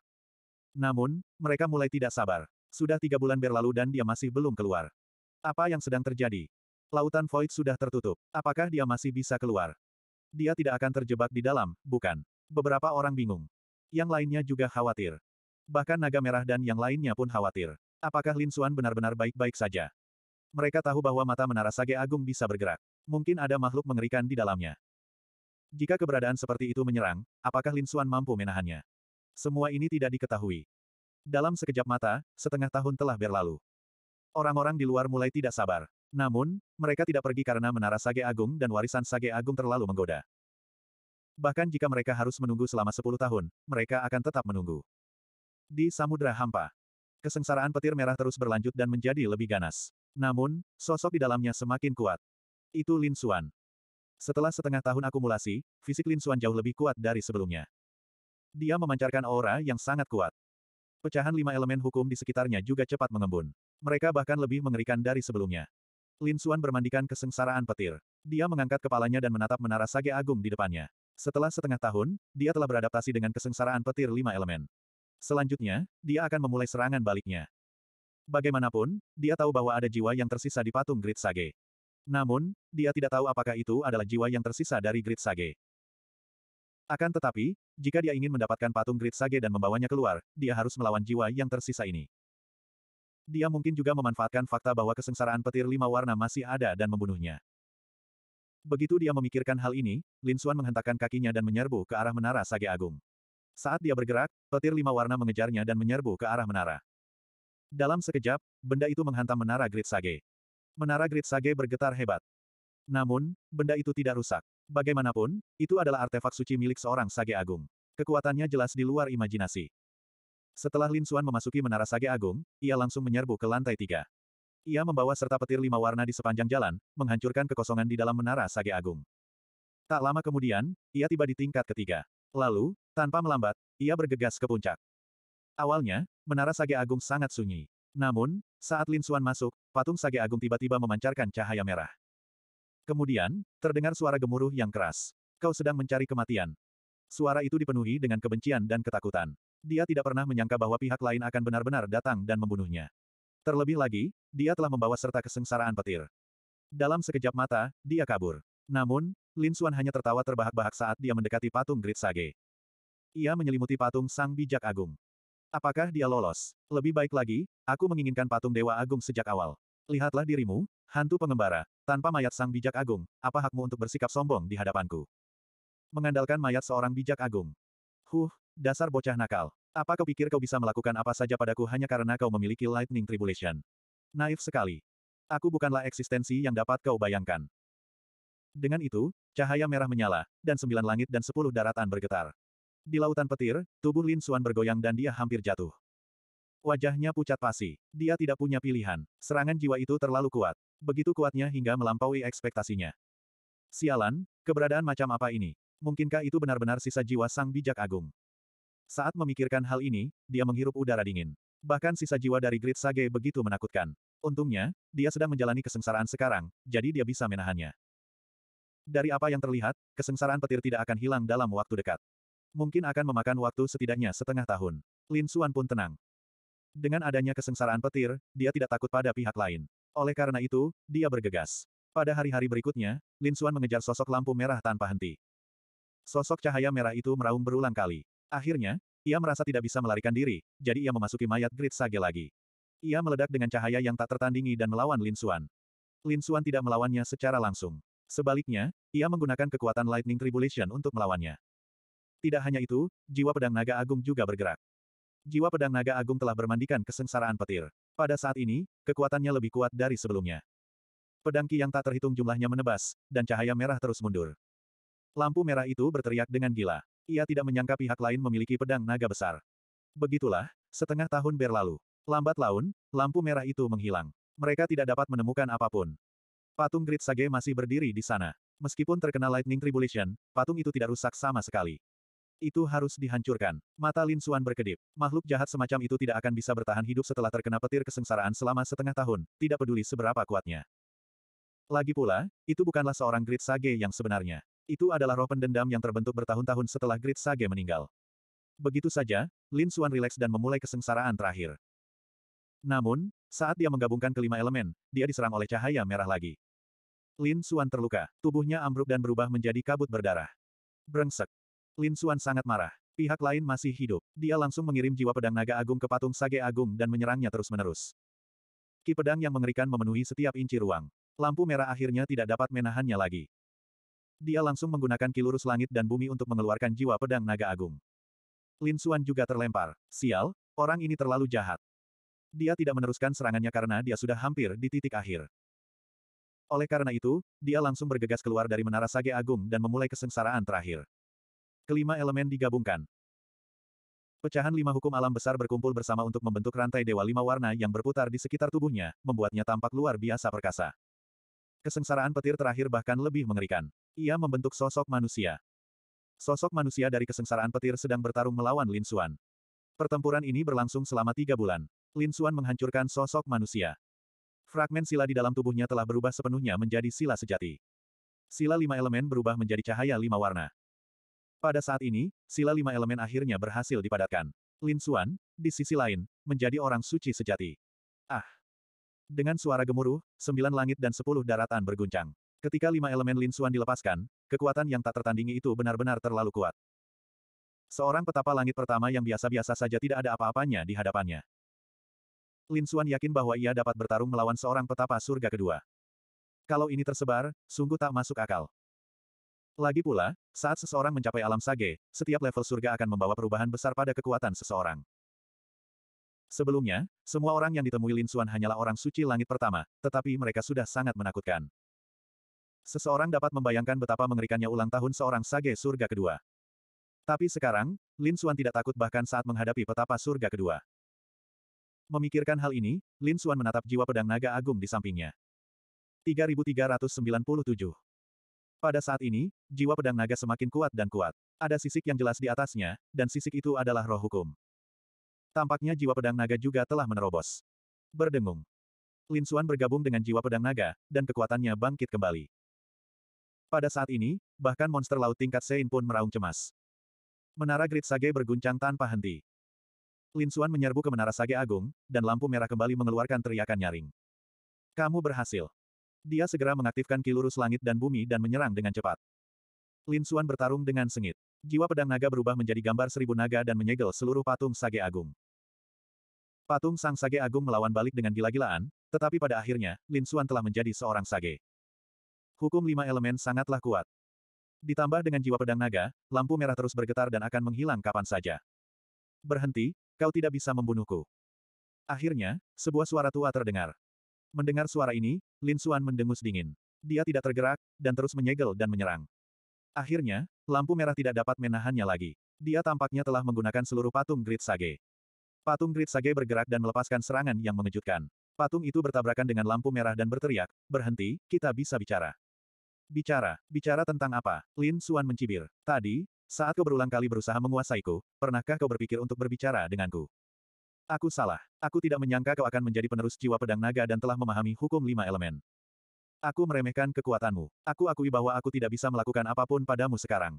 Namun, mereka mulai tidak sabar. Sudah tiga bulan berlalu dan dia masih belum keluar. Apa yang sedang terjadi? Lautan Void sudah tertutup. Apakah dia masih bisa keluar? Dia tidak akan terjebak di dalam, bukan? Beberapa orang bingung. Yang lainnya juga khawatir. Bahkan naga merah dan yang lainnya pun khawatir. Apakah Lin Suan benar-benar baik-baik saja? Mereka tahu bahwa mata menara Sage Agung bisa bergerak. Mungkin ada makhluk mengerikan di dalamnya. Jika keberadaan seperti itu menyerang, apakah Lin Xuan mampu menahannya? Semua ini tidak diketahui. Dalam sekejap mata, setengah tahun telah berlalu. Orang-orang di luar mulai tidak sabar. Namun, mereka tidak pergi karena menara Sage Agung dan warisan Sage Agung terlalu menggoda. Bahkan jika mereka harus menunggu selama 10 tahun, mereka akan tetap menunggu. Di Samudra Hampa, kesengsaraan petir merah terus berlanjut dan menjadi lebih ganas. Namun, sosok di dalamnya semakin kuat. Itu Lin Xuan. Setelah setengah tahun akumulasi, fisik Lin Xuan jauh lebih kuat dari sebelumnya. Dia memancarkan aura yang sangat kuat. Pecahan lima elemen hukum di sekitarnya juga cepat mengembun. Mereka bahkan lebih mengerikan dari sebelumnya. Lin Xuan bermandikan kesengsaraan petir. Dia mengangkat kepalanya dan menatap menara sage agung di depannya. Setelah setengah tahun, dia telah beradaptasi dengan kesengsaraan petir lima elemen. Selanjutnya, dia akan memulai serangan baliknya. Bagaimanapun, dia tahu bahwa ada jiwa yang tersisa di patung Grid Sage. Namun, dia tidak tahu apakah itu adalah jiwa yang tersisa dari Grid Sage. Akan tetapi, jika dia ingin mendapatkan patung Grid Sage dan membawanya keluar, dia harus melawan jiwa yang tersisa ini. Dia mungkin juga memanfaatkan fakta bahwa kesengsaraan petir lima warna masih ada dan membunuhnya. Begitu dia memikirkan hal ini, Lin Xuan menghentakkan kakinya dan menyerbu ke arah menara Sage Agung. Saat dia bergerak, petir lima warna mengejarnya dan menyerbu ke arah menara. Dalam sekejap, benda itu menghantam menara Grid Sage. Menara Grid Sage bergetar hebat. Namun, benda itu tidak rusak. Bagaimanapun, itu adalah artefak suci milik seorang Sage Agung. Kekuatannya jelas di luar imajinasi. Setelah Lin Suan memasuki Menara Sage Agung, ia langsung menyerbu ke lantai tiga. Ia membawa serta petir lima warna di sepanjang jalan, menghancurkan kekosongan di dalam Menara Sage Agung. Tak lama kemudian, ia tiba di tingkat ketiga. Lalu, tanpa melambat, ia bergegas ke puncak. Awalnya, Menara Sage Agung sangat sunyi. Namun, saat Lin Xuan masuk, patung Sage Agung tiba-tiba memancarkan cahaya merah. Kemudian, terdengar suara gemuruh yang keras. Kau sedang mencari kematian. Suara itu dipenuhi dengan kebencian dan ketakutan. Dia tidak pernah menyangka bahwa pihak lain akan benar-benar datang dan membunuhnya. Terlebih lagi, dia telah membawa serta kesengsaraan petir. Dalam sekejap mata, dia kabur. Namun, Lin Xuan hanya tertawa terbahak-bahak saat dia mendekati patung Grit Sage. Ia menyelimuti patung Sang Bijak Agung. Apakah dia lolos? Lebih baik lagi, aku menginginkan patung Dewa Agung sejak awal. Lihatlah dirimu, hantu pengembara, tanpa mayat sang bijak agung, apa hakmu untuk bersikap sombong di hadapanku? Mengandalkan mayat seorang bijak agung. Huh, dasar bocah nakal. Apa kau pikir kau bisa melakukan apa saja padaku hanya karena kau memiliki Lightning Tribulation? Naif sekali. Aku bukanlah eksistensi yang dapat kau bayangkan. Dengan itu, cahaya merah menyala, dan sembilan langit dan sepuluh daratan bergetar. Di lautan petir, tubuh Lin Suan bergoyang dan dia hampir jatuh. Wajahnya pucat pasi. Dia tidak punya pilihan. Serangan jiwa itu terlalu kuat. Begitu kuatnya hingga melampaui ekspektasinya. Sialan, keberadaan macam apa ini? Mungkinkah itu benar-benar sisa jiwa sang bijak agung? Saat memikirkan hal ini, dia menghirup udara dingin. Bahkan sisa jiwa dari Great Sage begitu menakutkan. Untungnya, dia sedang menjalani kesengsaraan sekarang, jadi dia bisa menahannya. Dari apa yang terlihat, kesengsaraan petir tidak akan hilang dalam waktu dekat. Mungkin akan memakan waktu setidaknya setengah tahun. Lin Xuan pun tenang. Dengan adanya kesengsaraan petir, dia tidak takut pada pihak lain. Oleh karena itu, dia bergegas. Pada hari-hari berikutnya, Lin Xuan mengejar sosok lampu merah tanpa henti. Sosok cahaya merah itu meraung berulang kali. Akhirnya, ia merasa tidak bisa melarikan diri, jadi ia memasuki mayat Grid Sage lagi. Ia meledak dengan cahaya yang tak tertandingi dan melawan Lin Xuan. Lin Xuan tidak melawannya secara langsung. Sebaliknya, ia menggunakan kekuatan Lightning Tribulation untuk melawannya. Tidak hanya itu, jiwa pedang naga agung juga bergerak. Jiwa pedang naga agung telah bermandikan kesengsaraan petir. Pada saat ini, kekuatannya lebih kuat dari sebelumnya. Pedang ki yang tak terhitung jumlahnya menebas, dan cahaya merah terus mundur. Lampu merah itu berteriak dengan gila. Ia tidak menyangka pihak lain memiliki pedang naga besar. Begitulah, setengah tahun berlalu. Lambat laun, lampu merah itu menghilang. Mereka tidak dapat menemukan apapun. Patung Grid Sage masih berdiri di sana. Meskipun terkena Lightning Tribulation, patung itu tidak rusak sama sekali. Itu harus dihancurkan. Mata Lin Suan berkedip. Makhluk jahat semacam itu tidak akan bisa bertahan hidup setelah terkena petir kesengsaraan selama setengah tahun, tidak peduli seberapa kuatnya. Lagi pula, itu bukanlah seorang Great Sage yang sebenarnya. Itu adalah roh pendendam yang terbentuk bertahun-tahun setelah Great Sage meninggal. Begitu saja, Lin Suan rileks dan memulai kesengsaraan terakhir. Namun, saat dia menggabungkan kelima elemen, dia diserang oleh cahaya merah lagi. Lin Suan terluka, tubuhnya ambruk dan berubah menjadi kabut berdarah. Brengsek, Lin Xuan sangat marah. Pihak lain masih hidup. Dia langsung mengirim jiwa pedang naga agung ke patung Sage Agung dan menyerangnya terus-menerus. Ki pedang yang mengerikan memenuhi setiap inci ruang. Lampu merah akhirnya tidak dapat menahannya lagi. Dia langsung menggunakan kilurus langit dan bumi untuk mengeluarkan jiwa pedang naga agung. Lin Xuan juga terlempar. Sial, orang ini terlalu jahat. Dia tidak meneruskan serangannya karena dia sudah hampir di titik akhir. Oleh karena itu, dia langsung bergegas keluar dari menara Sage Agung dan memulai kesengsaraan terakhir. Kelima elemen digabungkan. Pecahan lima hukum alam besar berkumpul bersama untuk membentuk rantai dewa lima warna yang berputar di sekitar tubuhnya, membuatnya tampak luar biasa perkasa. Kesengsaraan petir terakhir bahkan lebih mengerikan. Ia membentuk sosok manusia. Sosok manusia dari kesengsaraan petir sedang bertarung melawan Lin Xuan. Pertempuran ini berlangsung selama tiga bulan. Lin Xuan menghancurkan sosok manusia. Fragmen sila di dalam tubuhnya telah berubah sepenuhnya menjadi sila sejati. Sila lima elemen berubah menjadi cahaya lima warna. Pada saat ini, sila lima elemen akhirnya berhasil dipadatkan. Lin Xuan, di sisi lain, menjadi orang suci sejati. Ah! Dengan suara gemuruh, sembilan langit dan sepuluh daratan berguncang. Ketika lima elemen Lin Xuan dilepaskan, kekuatan yang tak tertandingi itu benar-benar terlalu kuat. Seorang petapa langit pertama yang biasa-biasa saja tidak ada apa-apanya di hadapannya. Lin Xuan yakin bahwa ia dapat bertarung melawan seorang petapa surga kedua. Kalau ini tersebar, sungguh tak masuk akal. Lagi pula, saat seseorang mencapai alam sage, setiap level surga akan membawa perubahan besar pada kekuatan seseorang. Sebelumnya, semua orang yang ditemui Lin Xuan hanyalah orang suci langit pertama, tetapi mereka sudah sangat menakutkan. Seseorang dapat membayangkan betapa mengerikannya ulang tahun seorang sage surga kedua. Tapi sekarang, Lin Xuan tidak takut bahkan saat menghadapi petapa surga kedua. Memikirkan hal ini, Lin Xuan menatap jiwa pedang naga agung di sampingnya. 3397 pada saat ini, jiwa pedang naga semakin kuat dan kuat. Ada sisik yang jelas di atasnya, dan sisik itu adalah roh hukum. Tampaknya jiwa pedang naga juga telah menerobos. Berdengung. Lin Xuan bergabung dengan jiwa pedang naga, dan kekuatannya bangkit kembali. Pada saat ini, bahkan monster laut tingkat Sein pun meraung cemas. Menara Grid Sage berguncang tanpa henti. Lin Xuan menyerbu ke menara Sage Agung, dan lampu merah kembali mengeluarkan teriakan nyaring. Kamu berhasil. Dia segera mengaktifkan kilurus langit dan bumi dan menyerang dengan cepat. Lin Xuan bertarung dengan sengit. Jiwa pedang naga berubah menjadi gambar seribu naga dan menyegel seluruh patung Sage Agung. Patung Sang Sage Agung melawan balik dengan gila-gilaan, tetapi pada akhirnya, Lin Xuan telah menjadi seorang Sage. Hukum lima elemen sangatlah kuat. Ditambah dengan jiwa pedang naga, lampu merah terus bergetar dan akan menghilang kapan saja. Berhenti, kau tidak bisa membunuhku. Akhirnya, sebuah suara tua terdengar. Mendengar suara ini, Lin Suan mendengus dingin. Dia tidak tergerak, dan terus menyegel dan menyerang. Akhirnya, lampu merah tidak dapat menahannya lagi. Dia tampaknya telah menggunakan seluruh patung Grid Sage. Patung Grid Sage bergerak dan melepaskan serangan yang mengejutkan. Patung itu bertabrakan dengan lampu merah dan berteriak, berhenti, kita bisa bicara. Bicara, bicara tentang apa? Lin Suan mencibir. Tadi, saat kau berulang kali berusaha menguasaiku, pernahkah kau berpikir untuk berbicara denganku? Aku salah. Aku tidak menyangka kau akan menjadi penerus jiwa pedang naga dan telah memahami hukum lima elemen. Aku meremehkan kekuatanmu. Aku akui bahwa aku tidak bisa melakukan apapun padamu sekarang.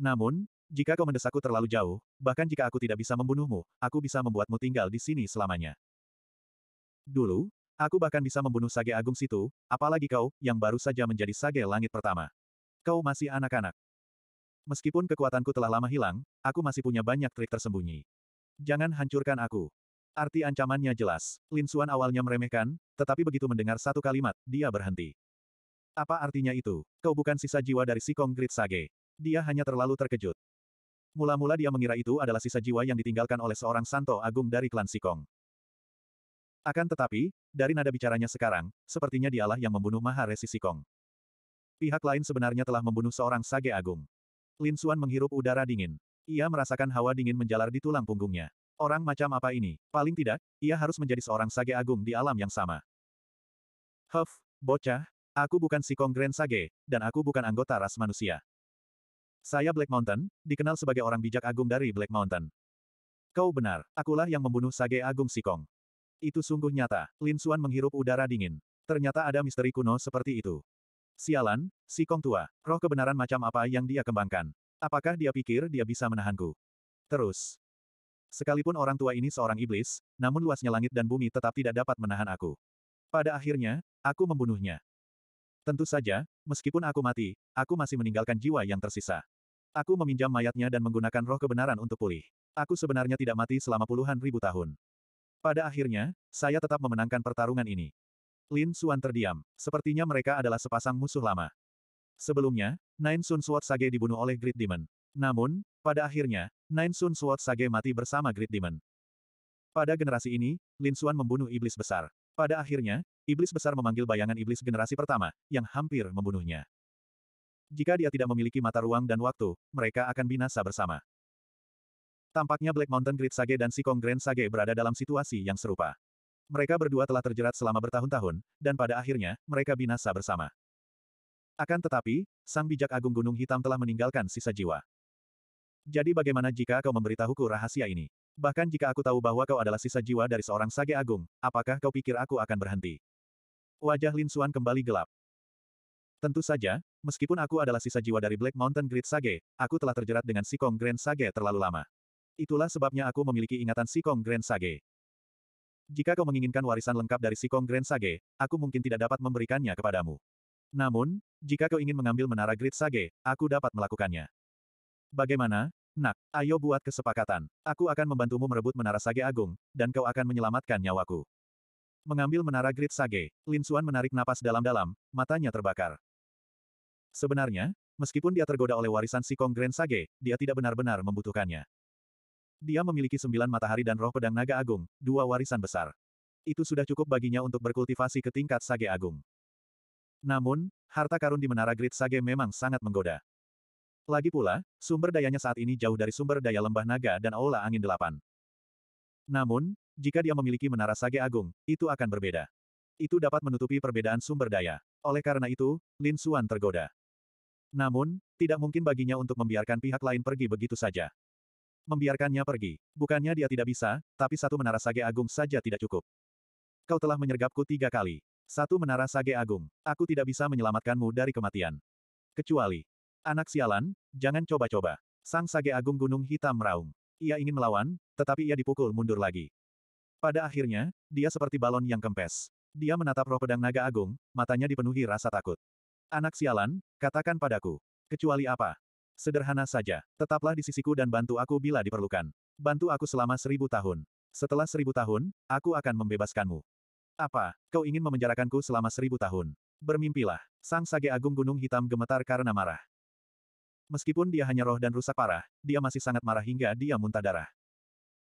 Namun, jika kau mendesakku terlalu jauh, bahkan jika aku tidak bisa membunuhmu, aku bisa membuatmu tinggal di sini selamanya. Dulu, aku bahkan bisa membunuh Sage Agung situ, apalagi kau, yang baru saja menjadi Sage Langit pertama. Kau masih anak-anak. Meskipun kekuatanku telah lama hilang, aku masih punya banyak trik tersembunyi. Jangan hancurkan aku. Arti ancamannya jelas. Lin Suan awalnya meremehkan, tetapi begitu mendengar satu kalimat, dia berhenti. Apa artinya itu? Kau bukan sisa jiwa dari si Grit Sage. Dia hanya terlalu terkejut. Mula-mula dia mengira itu adalah sisa jiwa yang ditinggalkan oleh seorang santo agung dari klan Sikong. Akan tetapi, dari nada bicaranya sekarang, sepertinya dialah yang membunuh Maharesi Sikong. Pihak lain sebenarnya telah membunuh seorang sage agung. Lin Suan menghirup udara dingin. Ia merasakan hawa dingin menjalar di tulang punggungnya. Orang macam apa ini? Paling tidak, ia harus menjadi seorang sage agung di alam yang sama. Huff, bocah, aku bukan si Kongren Sage, dan aku bukan anggota ras manusia. Saya Black Mountain, dikenal sebagai orang bijak agung dari Black Mountain. Kau benar, akulah yang membunuh Sage Agung Sikong. Itu sungguh nyata, Lin Suan menghirup udara dingin. Ternyata ada misteri kuno seperti itu. Sialan, Sikong tua, roh kebenaran macam apa yang dia kembangkan. Apakah dia pikir dia bisa menahanku? Terus. Sekalipun orang tua ini seorang iblis, namun luasnya langit dan bumi tetap tidak dapat menahan aku. Pada akhirnya, aku membunuhnya. Tentu saja, meskipun aku mati, aku masih meninggalkan jiwa yang tersisa. Aku meminjam mayatnya dan menggunakan roh kebenaran untuk pulih. Aku sebenarnya tidak mati selama puluhan ribu tahun. Pada akhirnya, saya tetap memenangkan pertarungan ini. Lin Suan terdiam. Sepertinya mereka adalah sepasang musuh lama. Sebelumnya, Nine Sun Sword Sage dibunuh oleh Great Demon. Namun, pada akhirnya, Nine Sun Sword Sage mati bersama Great Demon. Pada generasi ini, Lin Xuan membunuh iblis besar. Pada akhirnya, iblis besar memanggil bayangan iblis generasi pertama, yang hampir membunuhnya. Jika dia tidak memiliki mata ruang dan waktu, mereka akan binasa bersama. Tampaknya Black Mountain Great Sage dan Sikong Grand Sage berada dalam situasi yang serupa. Mereka berdua telah terjerat selama bertahun-tahun, dan pada akhirnya, mereka binasa bersama. Akan tetapi, Sang Bijak Agung Gunung Hitam telah meninggalkan sisa jiwa. Jadi bagaimana jika kau memberitahuku rahasia ini? Bahkan jika aku tahu bahwa kau adalah sisa jiwa dari seorang sage agung, apakah kau pikir aku akan berhenti? Wajah Lin Xuan kembali gelap. Tentu saja, meskipun aku adalah sisa jiwa dari Black Mountain Great Sage, aku telah terjerat dengan Sikong Grand Sage terlalu lama. Itulah sebabnya aku memiliki ingatan Sikong Grand Sage. Jika kau menginginkan warisan lengkap dari Sikong Grand Sage, aku mungkin tidak dapat memberikannya kepadamu. Namun, jika kau ingin mengambil menara grid sage, aku dapat melakukannya. Bagaimana? Nak, ayo buat kesepakatan. Aku akan membantumu merebut menara sage agung, dan kau akan menyelamatkan nyawaku. Mengambil menara grid sage, Lin Xuan menarik napas dalam-dalam, matanya terbakar. Sebenarnya, meskipun dia tergoda oleh warisan si Kong Grand Sage, dia tidak benar-benar membutuhkannya. Dia memiliki sembilan matahari dan roh pedang naga agung, dua warisan besar. Itu sudah cukup baginya untuk berkultivasi ke tingkat sage agung. Namun, harta karun di Menara Great Sage memang sangat menggoda. Lagi pula, sumber dayanya saat ini jauh dari sumber daya lembah naga dan aula angin delapan. Namun, jika dia memiliki Menara Sage Agung, itu akan berbeda. Itu dapat menutupi perbedaan sumber daya. Oleh karena itu, Lin Xuan tergoda. Namun, tidak mungkin baginya untuk membiarkan pihak lain pergi begitu saja. Membiarkannya pergi, bukannya dia tidak bisa, tapi satu menara sage agung saja tidak cukup. Kau telah menyergapku tiga kali. Satu menara sage agung. Aku tidak bisa menyelamatkanmu dari kematian. Kecuali. Anak sialan, jangan coba-coba. Sang sage agung gunung hitam meraung. Ia ingin melawan, tetapi ia dipukul mundur lagi. Pada akhirnya, dia seperti balon yang kempes. Dia menatap roh pedang naga agung, matanya dipenuhi rasa takut. Anak sialan, katakan padaku. Kecuali apa? Sederhana saja. Tetaplah di sisiku dan bantu aku bila diperlukan. Bantu aku selama seribu tahun. Setelah seribu tahun, aku akan membebaskanmu. Apa, kau ingin memenjarakanku selama seribu tahun? Bermimpilah. Sang Sage Agung Gunung Hitam gemetar karena marah. Meskipun dia hanya roh dan rusak parah, dia masih sangat marah hingga dia muntah darah.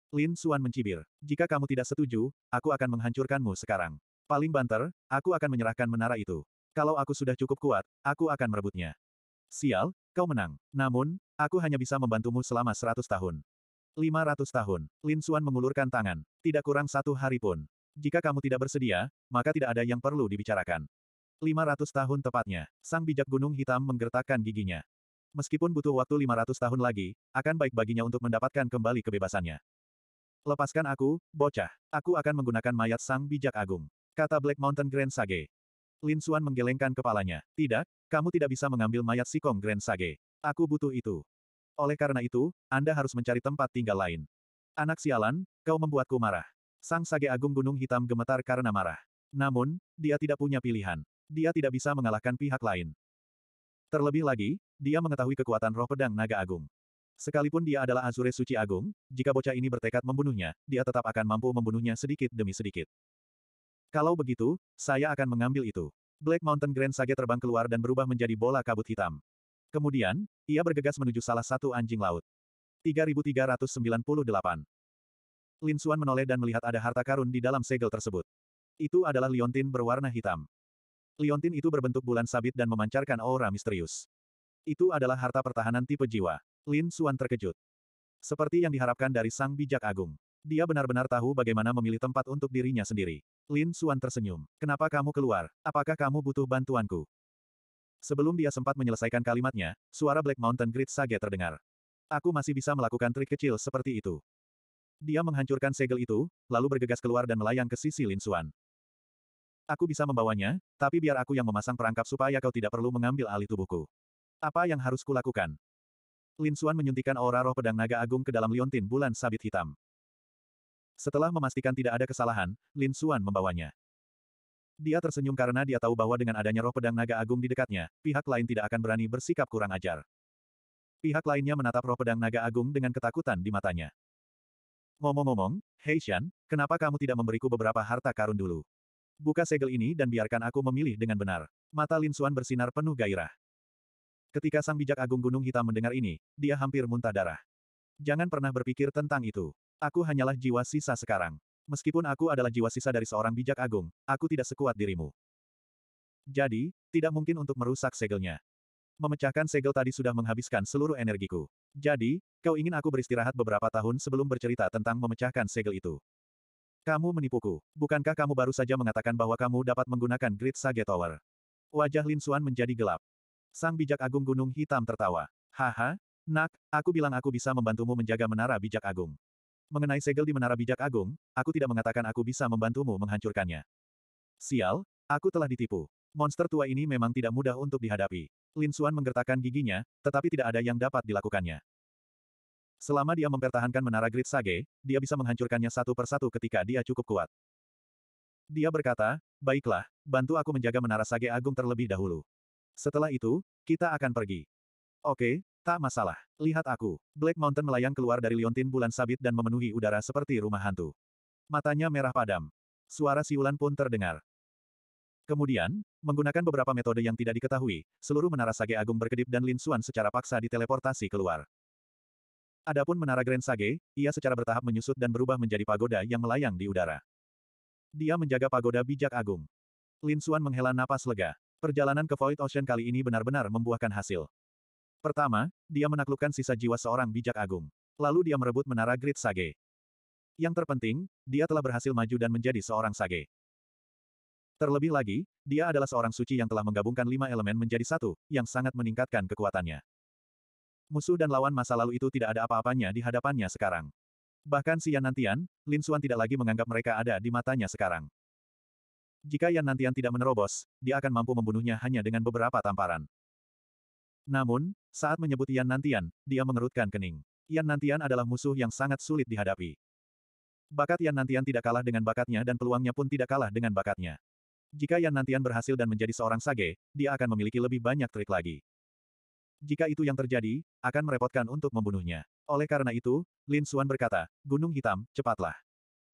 Lin Suan mencibir. Jika kamu tidak setuju, aku akan menghancurkanmu sekarang. Paling banter, aku akan menyerahkan menara itu. Kalau aku sudah cukup kuat, aku akan merebutnya. Sial, kau menang. Namun, aku hanya bisa membantumu selama seratus tahun. Lima ratus tahun. Lin Suan mengulurkan tangan. Tidak kurang satu hari pun. Jika kamu tidak bersedia, maka tidak ada yang perlu dibicarakan. 500 tahun tepatnya, sang bijak gunung hitam menggertakkan giginya. Meskipun butuh waktu 500 tahun lagi, akan baik baginya untuk mendapatkan kembali kebebasannya. Lepaskan aku, bocah. Aku akan menggunakan mayat sang bijak agung. Kata Black Mountain Grand Sage. Lin Xuan menggelengkan kepalanya. Tidak, kamu tidak bisa mengambil mayat Sikong Grand Sage. Aku butuh itu. Oleh karena itu, Anda harus mencari tempat tinggal lain. Anak sialan, kau membuatku marah. Sang Sage Agung Gunung Hitam gemetar karena marah. Namun, dia tidak punya pilihan. Dia tidak bisa mengalahkan pihak lain. Terlebih lagi, dia mengetahui kekuatan roh pedang naga agung. Sekalipun dia adalah Azure Suci Agung, jika bocah ini bertekad membunuhnya, dia tetap akan mampu membunuhnya sedikit demi sedikit. Kalau begitu, saya akan mengambil itu. Black Mountain Grand Sage terbang keluar dan berubah menjadi bola kabut hitam. Kemudian, ia bergegas menuju salah satu anjing laut. 3398 Lin Xuan menoleh dan melihat ada harta karun di dalam segel tersebut. Itu adalah liontin berwarna hitam. Liontin itu berbentuk bulan sabit dan memancarkan aura misterius. Itu adalah harta pertahanan tipe jiwa. Lin Xuan terkejut. Seperti yang diharapkan dari sang bijak agung. Dia benar-benar tahu bagaimana memilih tempat untuk dirinya sendiri. Lin Xuan tersenyum. Kenapa kamu keluar? Apakah kamu butuh bantuanku? Sebelum dia sempat menyelesaikan kalimatnya, suara Black Mountain Great Sage terdengar. Aku masih bisa melakukan trik kecil seperti itu. Dia menghancurkan segel itu, lalu bergegas keluar dan melayang ke sisi Lin Xuan. Aku bisa membawanya, tapi biar aku yang memasang perangkap supaya kau tidak perlu mengambil alih tubuhku. Apa yang harus kulakukan? Lin Xuan menyuntikkan aura roh pedang naga agung ke dalam liontin bulan sabit hitam. Setelah memastikan tidak ada kesalahan, Lin Xuan membawanya. Dia tersenyum karena dia tahu bahwa dengan adanya roh pedang naga agung di dekatnya, pihak lain tidak akan berani bersikap kurang ajar. Pihak lainnya menatap roh pedang naga agung dengan ketakutan di matanya. Ngomong-ngomong, Hei Heishan, kenapa kamu tidak memberiku beberapa harta karun dulu? Buka segel ini dan biarkan aku memilih dengan benar. Mata Lin Xuan bersinar penuh gairah. Ketika Sang Bijak Agung Gunung Hitam mendengar ini, dia hampir muntah darah. Jangan pernah berpikir tentang itu. Aku hanyalah jiwa sisa sekarang. Meskipun aku adalah jiwa sisa dari seorang bijak agung, aku tidak sekuat dirimu. Jadi, tidak mungkin untuk merusak segelnya. Memecahkan segel tadi sudah menghabiskan seluruh energiku. Jadi, kau ingin aku beristirahat beberapa tahun sebelum bercerita tentang memecahkan segel itu. Kamu menipuku. Bukankah kamu baru saja mengatakan bahwa kamu dapat menggunakan Great Sage Tower? Wajah Lin Xuan menjadi gelap. Sang bijak agung gunung hitam tertawa. Haha, nak, aku bilang aku bisa membantumu menjaga menara bijak agung. Mengenai segel di menara bijak agung, aku tidak mengatakan aku bisa membantumu menghancurkannya. Sial, aku telah ditipu. Monster tua ini memang tidak mudah untuk dihadapi. Lin Xuan menggertakkan giginya, tetapi tidak ada yang dapat dilakukannya. Selama dia mempertahankan menara grid sage, dia bisa menghancurkannya satu persatu ketika dia cukup kuat. Dia berkata, baiklah, bantu aku menjaga menara sage agung terlebih dahulu. Setelah itu, kita akan pergi. Oke, tak masalah. Lihat aku. Black Mountain melayang keluar dari liontin bulan sabit dan memenuhi udara seperti rumah hantu. Matanya merah padam. Suara siulan pun terdengar. Kemudian, Menggunakan beberapa metode yang tidak diketahui, seluruh menara Sage Agung berkedip dan Lin Xuan secara paksa diteleportasi keluar. Adapun menara Grand Sage, ia secara bertahap menyusut dan berubah menjadi pagoda yang melayang di udara. Dia menjaga pagoda bijak agung. Lin Xuan menghela napas lega. Perjalanan ke Void Ocean kali ini benar-benar membuahkan hasil. Pertama, dia menaklukkan sisa jiwa seorang bijak agung. Lalu dia merebut menara Great Sage. Yang terpenting, dia telah berhasil maju dan menjadi seorang Sage. Terlebih lagi, dia adalah seorang suci yang telah menggabungkan lima elemen menjadi satu, yang sangat meningkatkan kekuatannya. Musuh dan lawan masa lalu itu tidak ada apa-apanya di hadapannya sekarang. Bahkan si Yan Nantian, Lin Suan tidak lagi menganggap mereka ada di matanya sekarang. Jika Yan Nantian tidak menerobos, dia akan mampu membunuhnya hanya dengan beberapa tamparan. Namun, saat menyebut Yan Nantian, dia mengerutkan kening. Yan Nantian adalah musuh yang sangat sulit dihadapi. Bakat Yan Nantian tidak kalah dengan bakatnya dan peluangnya pun tidak kalah dengan bakatnya. Jika Yan Nantian berhasil dan menjadi seorang sage, dia akan memiliki lebih banyak trik lagi. Jika itu yang terjadi, akan merepotkan untuk membunuhnya. Oleh karena itu, Lin Xuan berkata, Gunung Hitam, cepatlah.